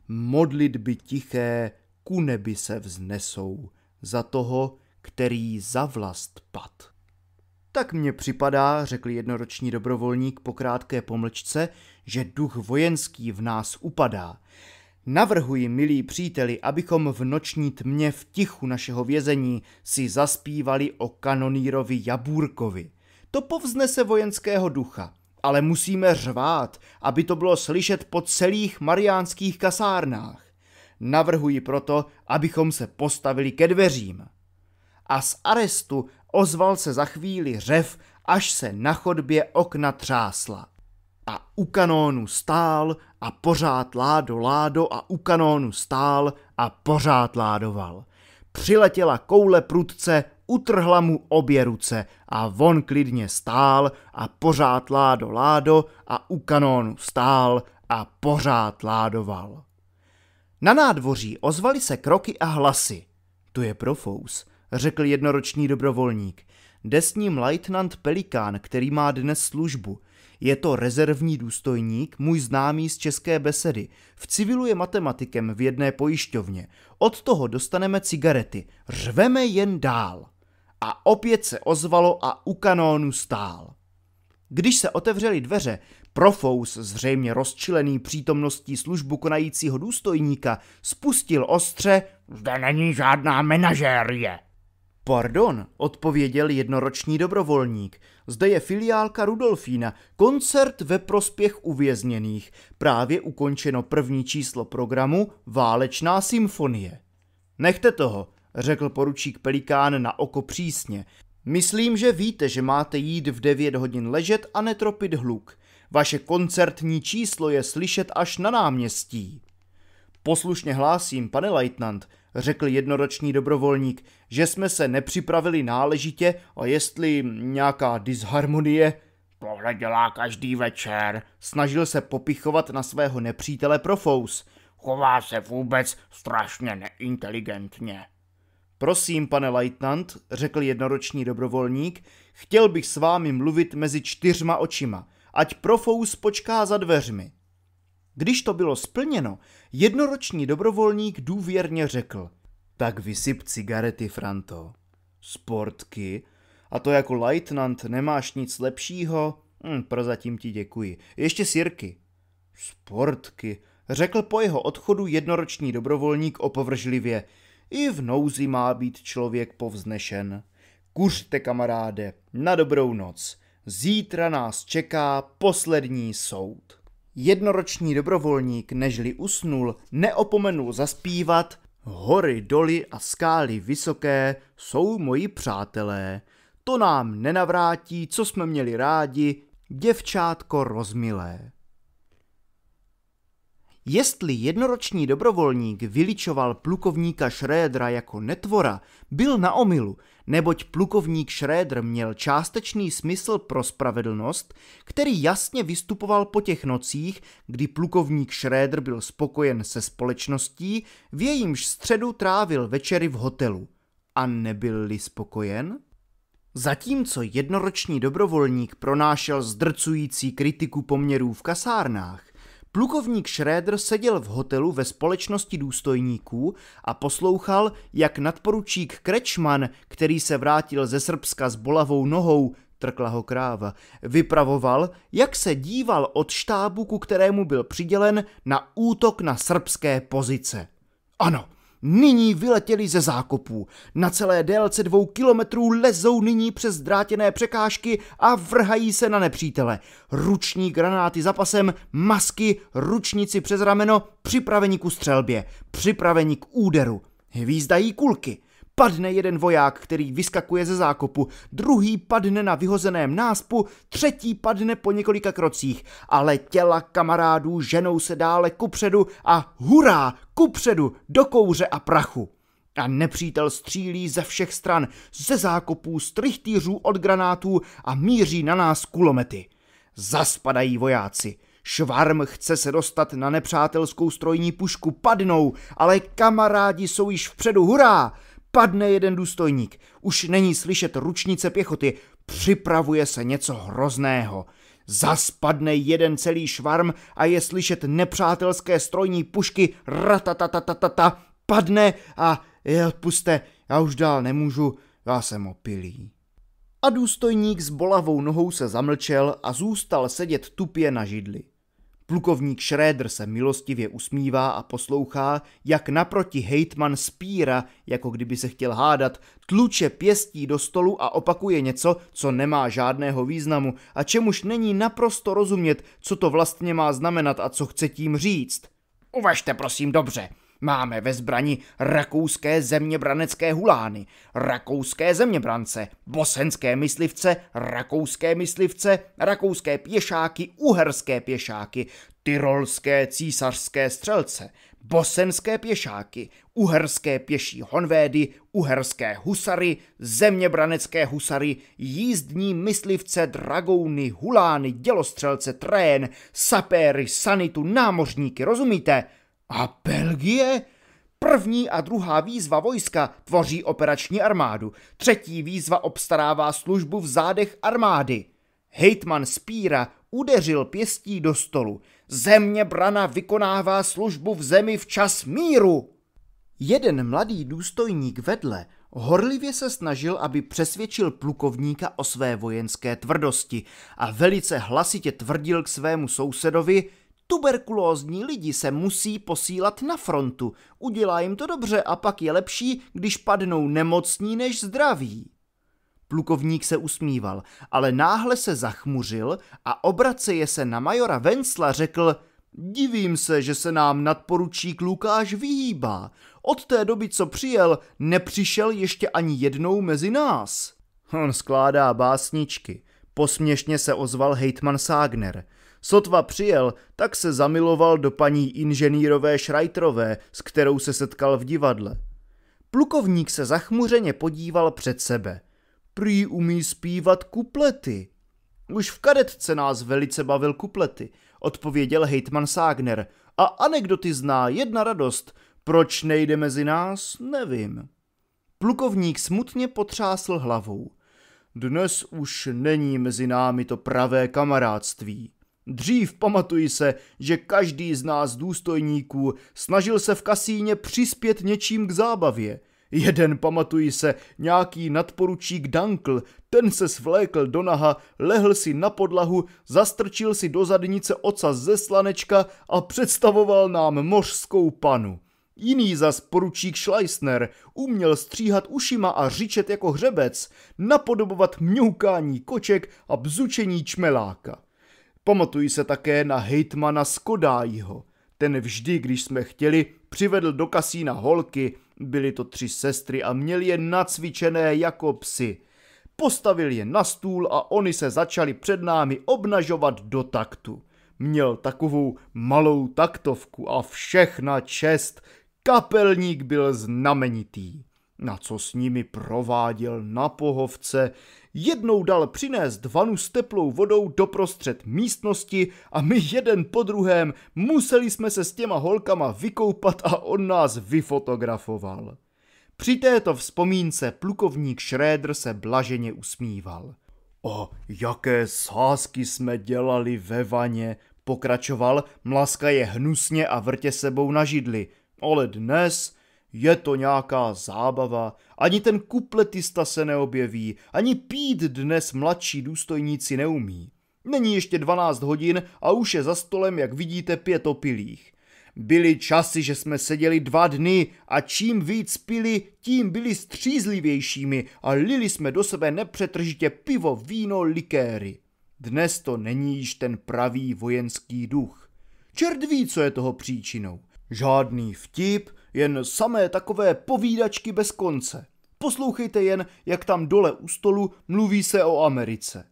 modlitby tiché ku nebi se vznesou za toho, který za vlast pad. Tak mně připadá, řekl jednoroční dobrovolník po krátké pomlčce, že duch vojenský v nás upadá Navrhuji, milí příteli, abychom v noční tmě v tichu našeho vězení si zaspívali o kanonírovi Jabůrkovi. To povznese vojenského ducha, ale musíme řvát, aby to bylo slyšet po celých mariánských kasárnách. Navrhuji proto, abychom se postavili ke dveřím. A z arestu ozval se za chvíli řev, až se na chodbě okna třásla a u kanónu stál a pořád ládo ládo a u kanónu stál a pořád ládoval. Přiletěla koule prudce, utrhla mu obě ruce a von klidně stál a pořád ládo ládo a u kanónu stál a pořád ládoval. Na nádvoří ozvali se kroky a hlasy. To je profous, řekl jednoroční dobrovolník. Jde s ním Pelikán, který má dnes službu – je to rezervní důstojník, můj známý z české besedy. V civilu je matematikem v jedné pojišťovně. Od toho dostaneme cigarety. Řveme jen dál. A opět se ozvalo a u kanónu stál. Když se otevřely dveře, Profous, zřejmě rozčilený přítomností službu konajícího důstojníka, spustil ostře Zde není žádná menažérie. Pardon, odpověděl jednoroční dobrovolník. Zde je filiálka Rudolfína, koncert ve prospěch uvězněných. Právě ukončeno první číslo programu Válečná symfonie. Nechte toho, řekl poručík Pelikán na oko přísně. Myslím, že víte, že máte jít v 9 hodin ležet a netropit hluk. Vaše koncertní číslo je slyšet až na náměstí. Poslušně hlásím, pane leitnant řekl jednoroční dobrovolník, že jsme se nepřipravili náležitě a jestli nějaká disharmonie... Tohle dělá každý večer. Snažil se popichovat na svého nepřítele Profous. Chová se vůbec strašně neinteligentně. Prosím, pane leitnant, řekl jednoroční dobrovolník, chtěl bych s vámi mluvit mezi čtyřma očima, ať Profous počká za dveřmi. Když to bylo splněno, Jednoroční dobrovolník důvěrně řekl. Tak vysyp cigarety, Franto. Sportky? A to jako lejtnant nemáš nic lepšího? Hm, prozatím ti děkuji. Ještě sirky. Sportky, řekl po jeho odchodu jednoroční dobrovolník opovržlivě. I v nouzi má být člověk povznešen. Kuřte, kamaráde, na dobrou noc. Zítra nás čeká poslední soud. Jednoroční dobrovolník, nežli usnul, neopomenul zaspívat Hory, doly a skály vysoké jsou moji přátelé. To nám nenavrátí, co jsme měli rádi, děvčátko rozmilé. Jestli jednoroční dobrovolník vyličoval plukovníka Šrédra jako netvora, byl na omilu, neboť plukovník Šrédr měl částečný smysl pro spravedlnost, který jasně vystupoval po těch nocích, kdy plukovník Šrédr byl spokojen se společností, v jejímž středu trávil večery v hotelu. A nebyl-li spokojen? Zatímco jednoroční dobrovolník pronášel zdrcující kritiku poměrů v kasárnách, Plukovník Schröder seděl v hotelu ve společnosti důstojníků a poslouchal, jak nadporučík Krečman, který se vrátil ze Srbska s bolavou nohou, trkla ho kráva, vypravoval, jak se díval od štábu, ku kterému byl přidělen, na útok na srbské pozice. Ano, Nyní vyletěli ze zákopů. Na celé délce dvou kilometrů lezou nyní přes drátěné překážky a vrhají se na nepřítele. Ruční granáty za pasem, masky, ručníci přes rameno, připraveni ku střelbě, připraveni k úderu. Hvízdají kulky padne jeden voják, který vyskakuje ze zákopu, druhý padne na vyhozeném náspu, třetí padne po několika krocích, ale těla kamarádů ženou se dále kupředu a hurá, kupředu, do kouře a prachu. A nepřítel střílí ze všech stran, ze zákopů, z trichtýřů od granátů a míří na nás kulomety. Zaspadají vojáci. Švarm chce se dostat na nepřátelskou strojní pušku, padnou, ale kamarádi jsou již vpředu, hurá! Padne jeden důstojník, už není slyšet ručnice pěchoty, připravuje se něco hrozného. Zaspadne jeden celý švarm a je slyšet nepřátelské strojní pušky ratatatatata, padne a je odpuste, já už dál nemůžu, já jsem opilý. A důstojník s bolavou nohou se zamlčel a zůstal sedět tupě na židli. Plukovník Schröder se milostivě usmívá a poslouchá, jak naproti hejtman Spíra, jako kdyby se chtěl hádat, tluče pěstí do stolu a opakuje něco, co nemá žádného významu a čemuž není naprosto rozumět, co to vlastně má znamenat a co chce tím říct. Uvažte prosím dobře, Máme ve zbrani rakouské zeměbranecké hulány, rakouské zeměbrance, bosenské myslivce, rakouské myslivce, rakouské pěšáky, uherské pěšáky, tyrolské císařské střelce, bosenské pěšáky, uherské pěší honvédy, uherské husary, zeměbranecké husary, jízdní myslivce, dragouny, hulány, dělostřelce, trén, sapéry, sanitu, námořníky, rozumíte? A Belgie? První a druhá výzva vojska tvoří operační armádu. Třetí výzva obstarává službu v zádech armády. Hejtman Spíra udeřil pěstí do stolu. Země brana vykonává službu v zemi v čas míru. Jeden mladý důstojník vedle horlivě se snažil, aby přesvědčil plukovníka o své vojenské tvrdosti a velice hlasitě tvrdil k svému sousedovi, Tuberkulózní lidi se musí posílat na frontu, udělá jim to dobře a pak je lepší, když padnou nemocní než zdraví. Plukovník se usmíval, ale náhle se zachmuřil a obraceje se na majora Vencla řekl Divím se, že se nám nadporučík Lukáš vyhýbá. Od té doby, co přijel, nepřišel ještě ani jednou mezi nás. On skládá básničky. Posměšně se ozval hejtman Ságner – Sotva přijel, tak se zamiloval do paní inženýrové Šrajtrové, s kterou se setkal v divadle. Plukovník se zachmuřeně podíval před sebe. Prý umí zpívat kuplety. Už v kadetce nás velice bavil kuplety, odpověděl hejtman Ságner. A anekdoty zná jedna radost. Proč nejde mezi nás, nevím. Plukovník smutně potřásl hlavou. Dnes už není mezi námi to pravé kamarádství. Dřív pamatuji se, že každý z nás důstojníků snažil se v kasíně přispět něčím k zábavě. Jeden, pamatuji se, nějaký nadporučík Dunkl, ten se svlékl do naha, lehl si na podlahu, zastrčil si do zadnice oca ze slanečka a představoval nám mořskou panu. Jiný zas poručík Schleissner uměl stříhat ušima a řičet jako hřebec, napodobovat mňoukání koček a bzučení čmeláka. Pamatuji se také na hejtmana Skodájího. Ten vždy, když jsme chtěli, přivedl do kasína holky, byly to tři sestry a měl je nacvičené jako psy. Postavil je na stůl a oni se začali před námi obnažovat do taktu. Měl takovou malou taktovku a všechna čest, kapelník byl znamenitý. Na co s nimi prováděl na pohovce, jednou dal přinést vanu s teplou vodou doprostřed místnosti a my jeden po druhém museli jsme se s těma holkama vykoupat a on nás vyfotografoval. Při této vzpomínce plukovník Schröder se blaženě usmíval. O jaké sásky jsme dělali ve vaně, pokračoval, mlaska je hnusně a vrtě sebou na židli, ale dnes je to nějaká zábava. Ani ten kupletista se neobjeví, ani pít dnes mladší důstojníci neumí. Není ještě 12 hodin a už je za stolem, jak vidíte, pět opilých. Byly časy, že jsme seděli dva dny a čím víc pili, tím byli střízlivějšími a lili jsme do sebe nepřetržitě pivo, víno, likéry. Dnes to není již ten pravý vojenský duch. Čert ví, co je toho příčinou. Žádný vtip, jen samé takové povídačky bez konce. Poslouchejte jen, jak tam dole u stolu mluví se o Americe.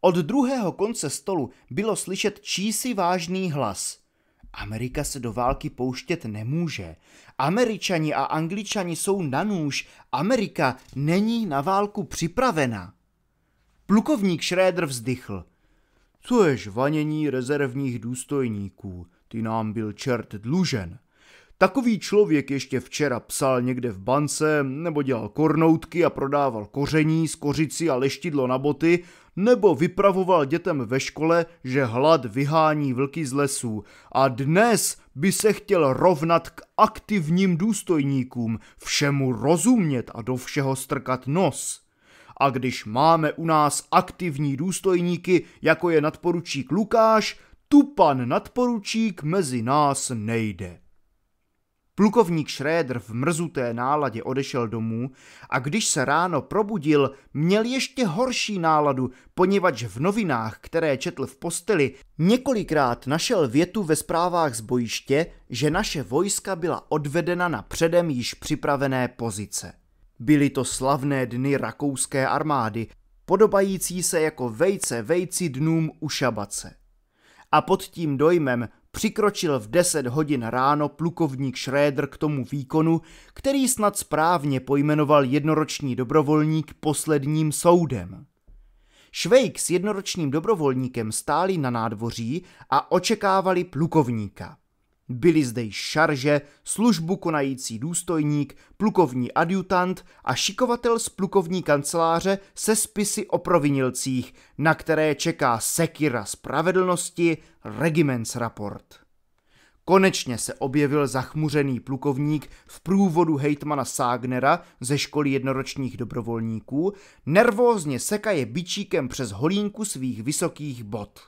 Od druhého konce stolu bylo slyšet čísi vážný hlas. Amerika se do války pouštět nemůže. Američani a Angličani jsou na nůž. Amerika není na válku připravena. Plukovník Schrader vzdychl. Co je žvanění rezervních důstojníků? Ty nám byl čert dlužen. Takový člověk ještě včera psal někde v bance, nebo dělal kornoutky a prodával koření, skořici a leštidlo na boty, nebo vypravoval dětem ve škole, že hlad vyhání vlky z lesů. A dnes by se chtěl rovnat k aktivním důstojníkům, všemu rozumět a do všeho strkat nos. A když máme u nás aktivní důstojníky, jako je nadporučík Lukáš, tu pan nadporučík mezi nás nejde. Plukovník Schroeder v mrzuté náladě odešel domů a když se ráno probudil, měl ještě horší náladu, poněvadž v novinách, které četl v posteli, několikrát našel větu ve zprávách z bojiště, že naše vojska byla odvedena na předem již připravené pozice. Byly to slavné dny rakouské armády, podobající se jako vejce vejci dnům u šabace. A pod tím dojmem přikročil v 10 hodin ráno plukovník Schröder k tomu výkonu, který snad správně pojmenoval jednoroční dobrovolník posledním soudem. Švejk s jednoročním dobrovolníkem stáli na nádvoří a očekávali plukovníka. Byli zde i šarže, službu konající důstojník, plukovní adjutant a šikovatel z plukovní kanceláře se spisy o provinilcích, na které čeká sekira spravedlnosti Regiments raport. Konečně se objevil zachmuřený plukovník v průvodu hejtmana Ságnera ze školy jednoročních dobrovolníků, nervózně sekaje bičíkem přes holínku svých vysokých bot.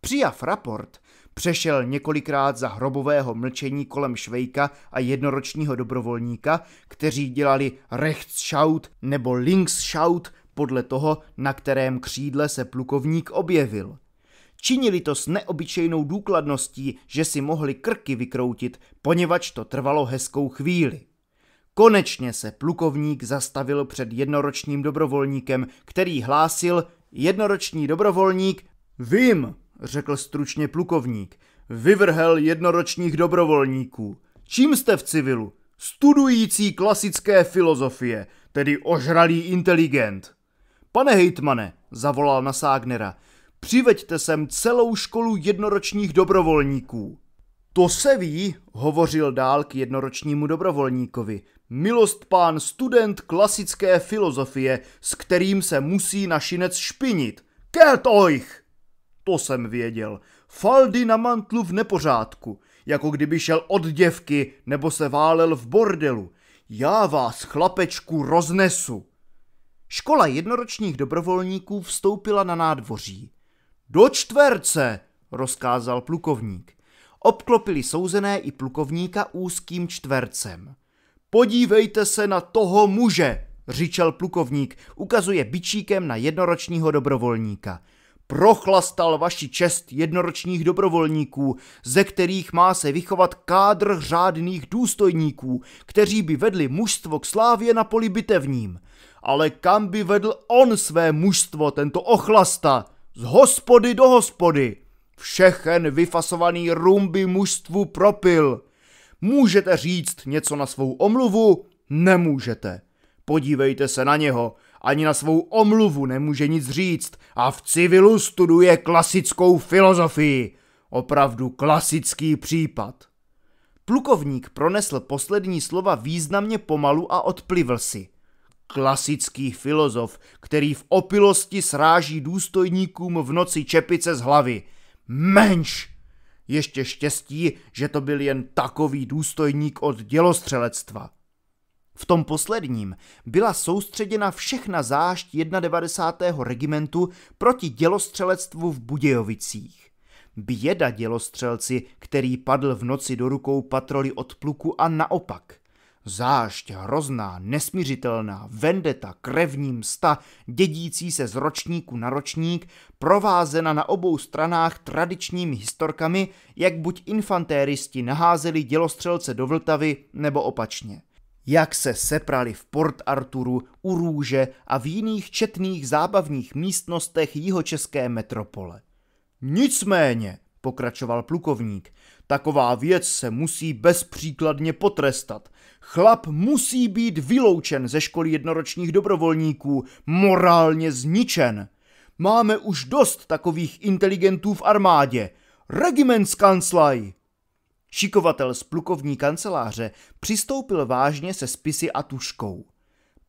Přijav raport, Přešel několikrát za hrobového mlčení kolem Švejka a jednoročního dobrovolníka, kteří dělali Rechtschaut nebo Linkschaut podle toho, na kterém křídle se plukovník objevil. Činili to s neobyčejnou důkladností, že si mohli krky vykroutit, poněvadž to trvalo hezkou chvíli. Konečně se plukovník zastavil před jednoročním dobrovolníkem, který hlásil jednoroční dobrovolník Vím! řekl stručně plukovník, vyvrhel jednoročních dobrovolníků. Čím jste v civilu? Studující klasické filozofie, tedy ožralý inteligent. Pane hejtmane, zavolal na Ságnera, přiveďte sem celou školu jednoročních dobrovolníků. To se ví, hovořil dál k jednoročnímu dobrovolníkovi. Milost pán student klasické filozofie, s kterým se musí našinec špinit. Kelt euch! To jsem věděl. Faldy na mantlu v nepořádku, jako kdyby šel od děvky nebo se válel v bordelu. Já vás, chlapečku, roznesu. Škola jednoročních dobrovolníků vstoupila na nádvoří. Do čtverce, rozkázal plukovník. Obklopili souzené i plukovníka úzkým čtvercem. Podívejte se na toho muže, říčel plukovník, ukazuje bičíkem na jednoročního dobrovolníka – prochlastal vaši čest jednoročních dobrovolníků, ze kterých má se vychovat kádr řádných důstojníků, kteří by vedli mužstvo k slávě na poli bitevním. Ale kam by vedl on své mužstvo, tento ochlasta? Z hospody do hospody. Všechen vyfasovaný rum by mužstvu propil. Můžete říct něco na svou omluvu? Nemůžete. Podívejte se na něho ani na svou omluvu nemůže nic říct a v civilu studuje klasickou filozofii. Opravdu klasický případ. Plukovník pronesl poslední slova významně pomalu a odplivl si. Klasický filozof, který v opilosti sráží důstojníkům v noci čepice z hlavy. Menš! Ještě štěstí, že to byl jen takový důstojník od dělostřelectva. V tom posledním byla soustředěna všechna zášť 91. regimentu proti dělostřelectvu v Budějovicích. Běda dělostřelci, který padl v noci do rukou patroly od pluku a naopak. Zášť hrozná, nesmířitelná, vendeta, krevní msta, dědící se z ročníku na ročník, provázena na obou stranách tradičními historkami, jak buď infantéristi naházeli dělostřelce do Vltavy, nebo opačně – jak se seprali v Port Arturu, u Růže a v jiných četných zábavních místnostech jihočeské metropole. Nicméně, pokračoval plukovník, taková věc se musí bezpříkladně potrestat. Chlap musí být vyloučen ze školy jednoročních dobrovolníků, morálně zničen. Máme už dost takových inteligentů v armádě. Regiments kanslaj! Šikovatel z plukovní kanceláře přistoupil vážně se spisy a tuškou.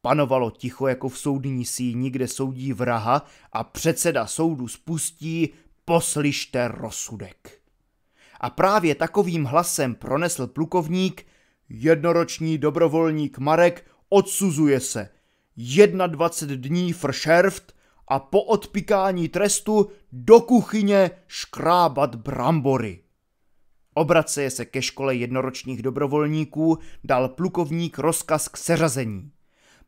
Panovalo ticho jako v soudní síni, kde soudí vraha a předseda soudu spustí poslyšte rozsudek. A právě takovým hlasem pronesl plukovník jednoroční dobrovolník Marek odsuzuje se 21 dní fršerft a po odpikání trestu do kuchyně škrábat brambory. Obraceje se ke škole jednoročních dobrovolníků, dal plukovník rozkaz k seřazení.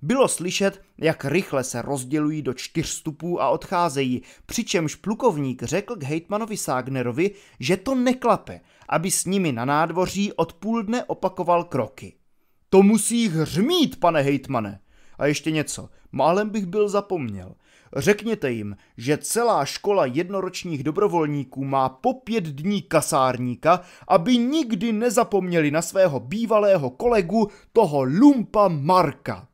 Bylo slyšet, jak rychle se rozdělují do čtyř stupů a odcházejí, přičemž plukovník řekl k hejtmanovi Ságnerovi, že to neklape, aby s nimi na nádvoří od půl dne opakoval kroky. To musí hřmít, pane hejtmane! A ještě něco, málem bych byl zapomněl – Řekněte jim, že celá škola jednoročních dobrovolníků má po pět dní kasárníka, aby nikdy nezapomněli na svého bývalého kolegu, toho Lumpa Marka.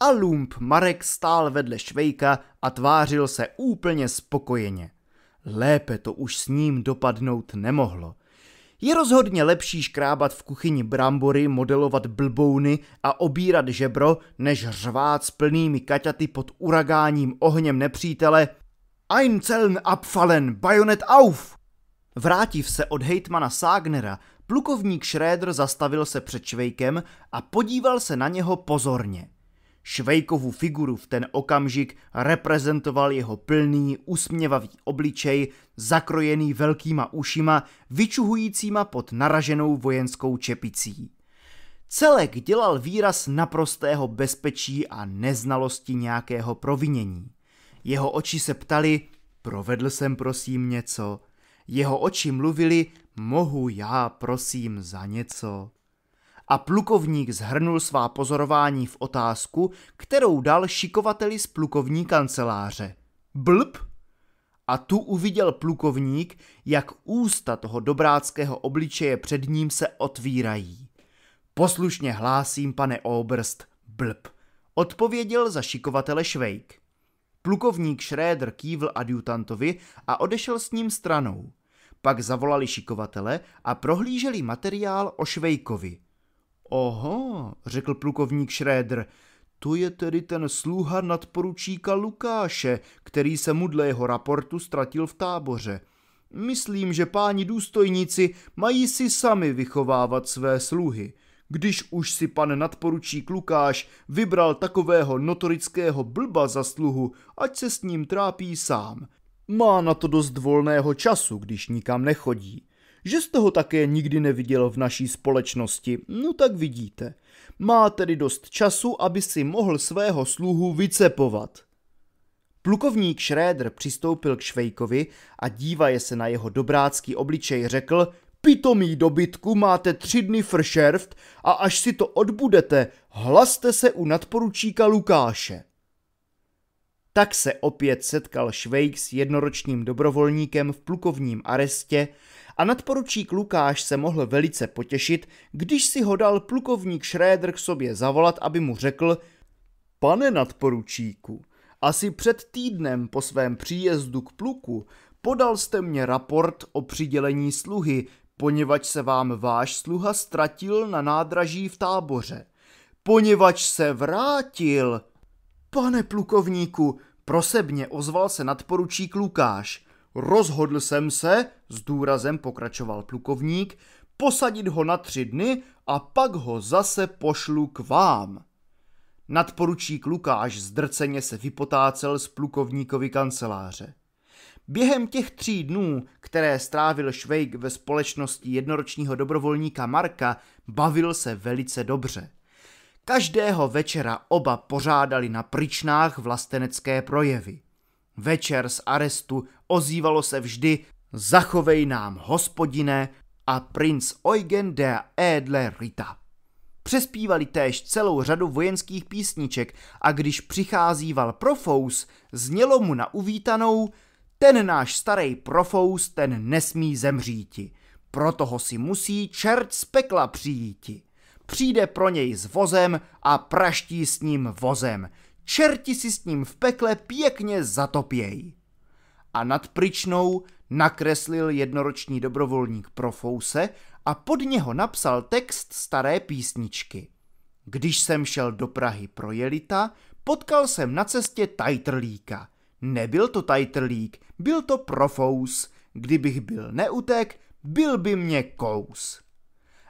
A Lump Marek stál vedle Švejka a tvářil se úplně spokojeně. Lépe to už s ním dopadnout nemohlo – je rozhodně lepší škrábat v kuchyni brambory, modelovat blbouny a obírat žebro, než řvát s plnými kaťaty pod uragáním ohněm nepřítele Ein Zellen abfallen, bajonet auf! Vrátiv se od hejtmana Ságnera, plukovník Schröder zastavil se před Švejkem a podíval se na něho pozorně. Švejkovu figuru v ten okamžik reprezentoval jeho plný, usměvavý obličej, zakrojený velkýma ušima, vyčuhujícíma pod naraženou vojenskou čepicí. Celek dělal výraz naprostého bezpečí a neznalosti nějakého provinění. Jeho oči se ptali, provedl jsem prosím něco. Jeho oči mluvili, mohu já prosím za něco a plukovník zhrnul svá pozorování v otázku, kterou dal šikovateli z plukovní kanceláře. Blb! A tu uviděl plukovník, jak ústa toho dobráckého obličeje před ním se otvírají. Poslušně hlásím, pane Oberst, blb, odpověděl za šikovatele Švejk. Plukovník Schröder kývl adjutantovi a odešel s ním stranou. Pak zavolali šikovatele a prohlíželi materiál o Švejkovi. Oho, řekl plukovník Šrédr, to je tedy ten sluha nadporučíka Lukáše, který se mu dle jeho raportu ztratil v táboře. Myslím, že páni důstojníci mají si sami vychovávat své sluhy. Když už si pan nadporučík Lukáš vybral takového notorického blba za sluhu, ať se s ním trápí sám. Má na to dost volného času, když nikam nechodí. Že jste ho také nikdy neviděl v naší společnosti, no tak vidíte. Má tedy dost času, aby si mohl svého sluhu vycepovat. Plukovník Schröder přistoupil k Švejkovi a dívaje se na jeho dobrácký obličej řekl, pitomý dobytku máte tři dny fršerft a až si to odbudete, hlaste se u nadporučíka Lukáše. Tak se opět setkal Švejk s jednoročním dobrovolníkem v plukovním arestě a nadporučík Lukáš se mohl velice potěšit, když si ho dal plukovník Schröder k sobě zavolat, aby mu řekl Pane nadporučíku, asi před týdnem po svém příjezdu k pluku podal jste mě raport o přidělení sluhy, poněvadž se vám váš sluha ztratil na nádraží v táboře. Poněvadž se vrátil. Pane plukovníku, prosebně ozval se nadporučík Lukáš. Rozhodl jsem se, s důrazem pokračoval plukovník, posadit ho na tři dny a pak ho zase pošlu k vám. Nadporučík Lukáš zdrceně se vypotácel z plukovníkovi kanceláře. Během těch tří dnů, které strávil Švejk ve společnosti jednoročního dobrovolníka Marka, bavil se velice dobře. Každého večera oba pořádali na pryčnách vlastenecké projevy. Večer z arestu ozývalo se vždy Zachovej nám, hospodine, a princ Eugen de Edle Rita. Přespívali též celou řadu vojenských písniček a když přicházíval profous, znělo mu na uvítanou ten náš starý profous, ten nesmí zemříti. Proto ho si musí čert z pekla přijíti. Přijde pro něj s vozem a praští s ním vozem čerti si s ním v pekle pěkně zatopěj. A nad pryčnou nakreslil jednoroční dobrovolník Profouse a pod něho napsal text staré písničky. Když jsem šel do Prahy pro Jelita, potkal jsem na cestě Tajtrlíka. Nebyl to Tajtrlík, byl to Profous. Kdybych byl neutek, byl by mě kous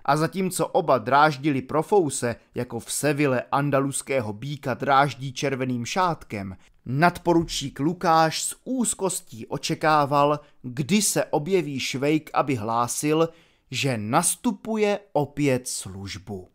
a zatímco oba dráždili profouse, jako v Sevile andaluského býka dráždí červeným šátkem, nadporučík Lukáš s úzkostí očekával, kdy se objeví Švejk, aby hlásil, že nastupuje opět službu.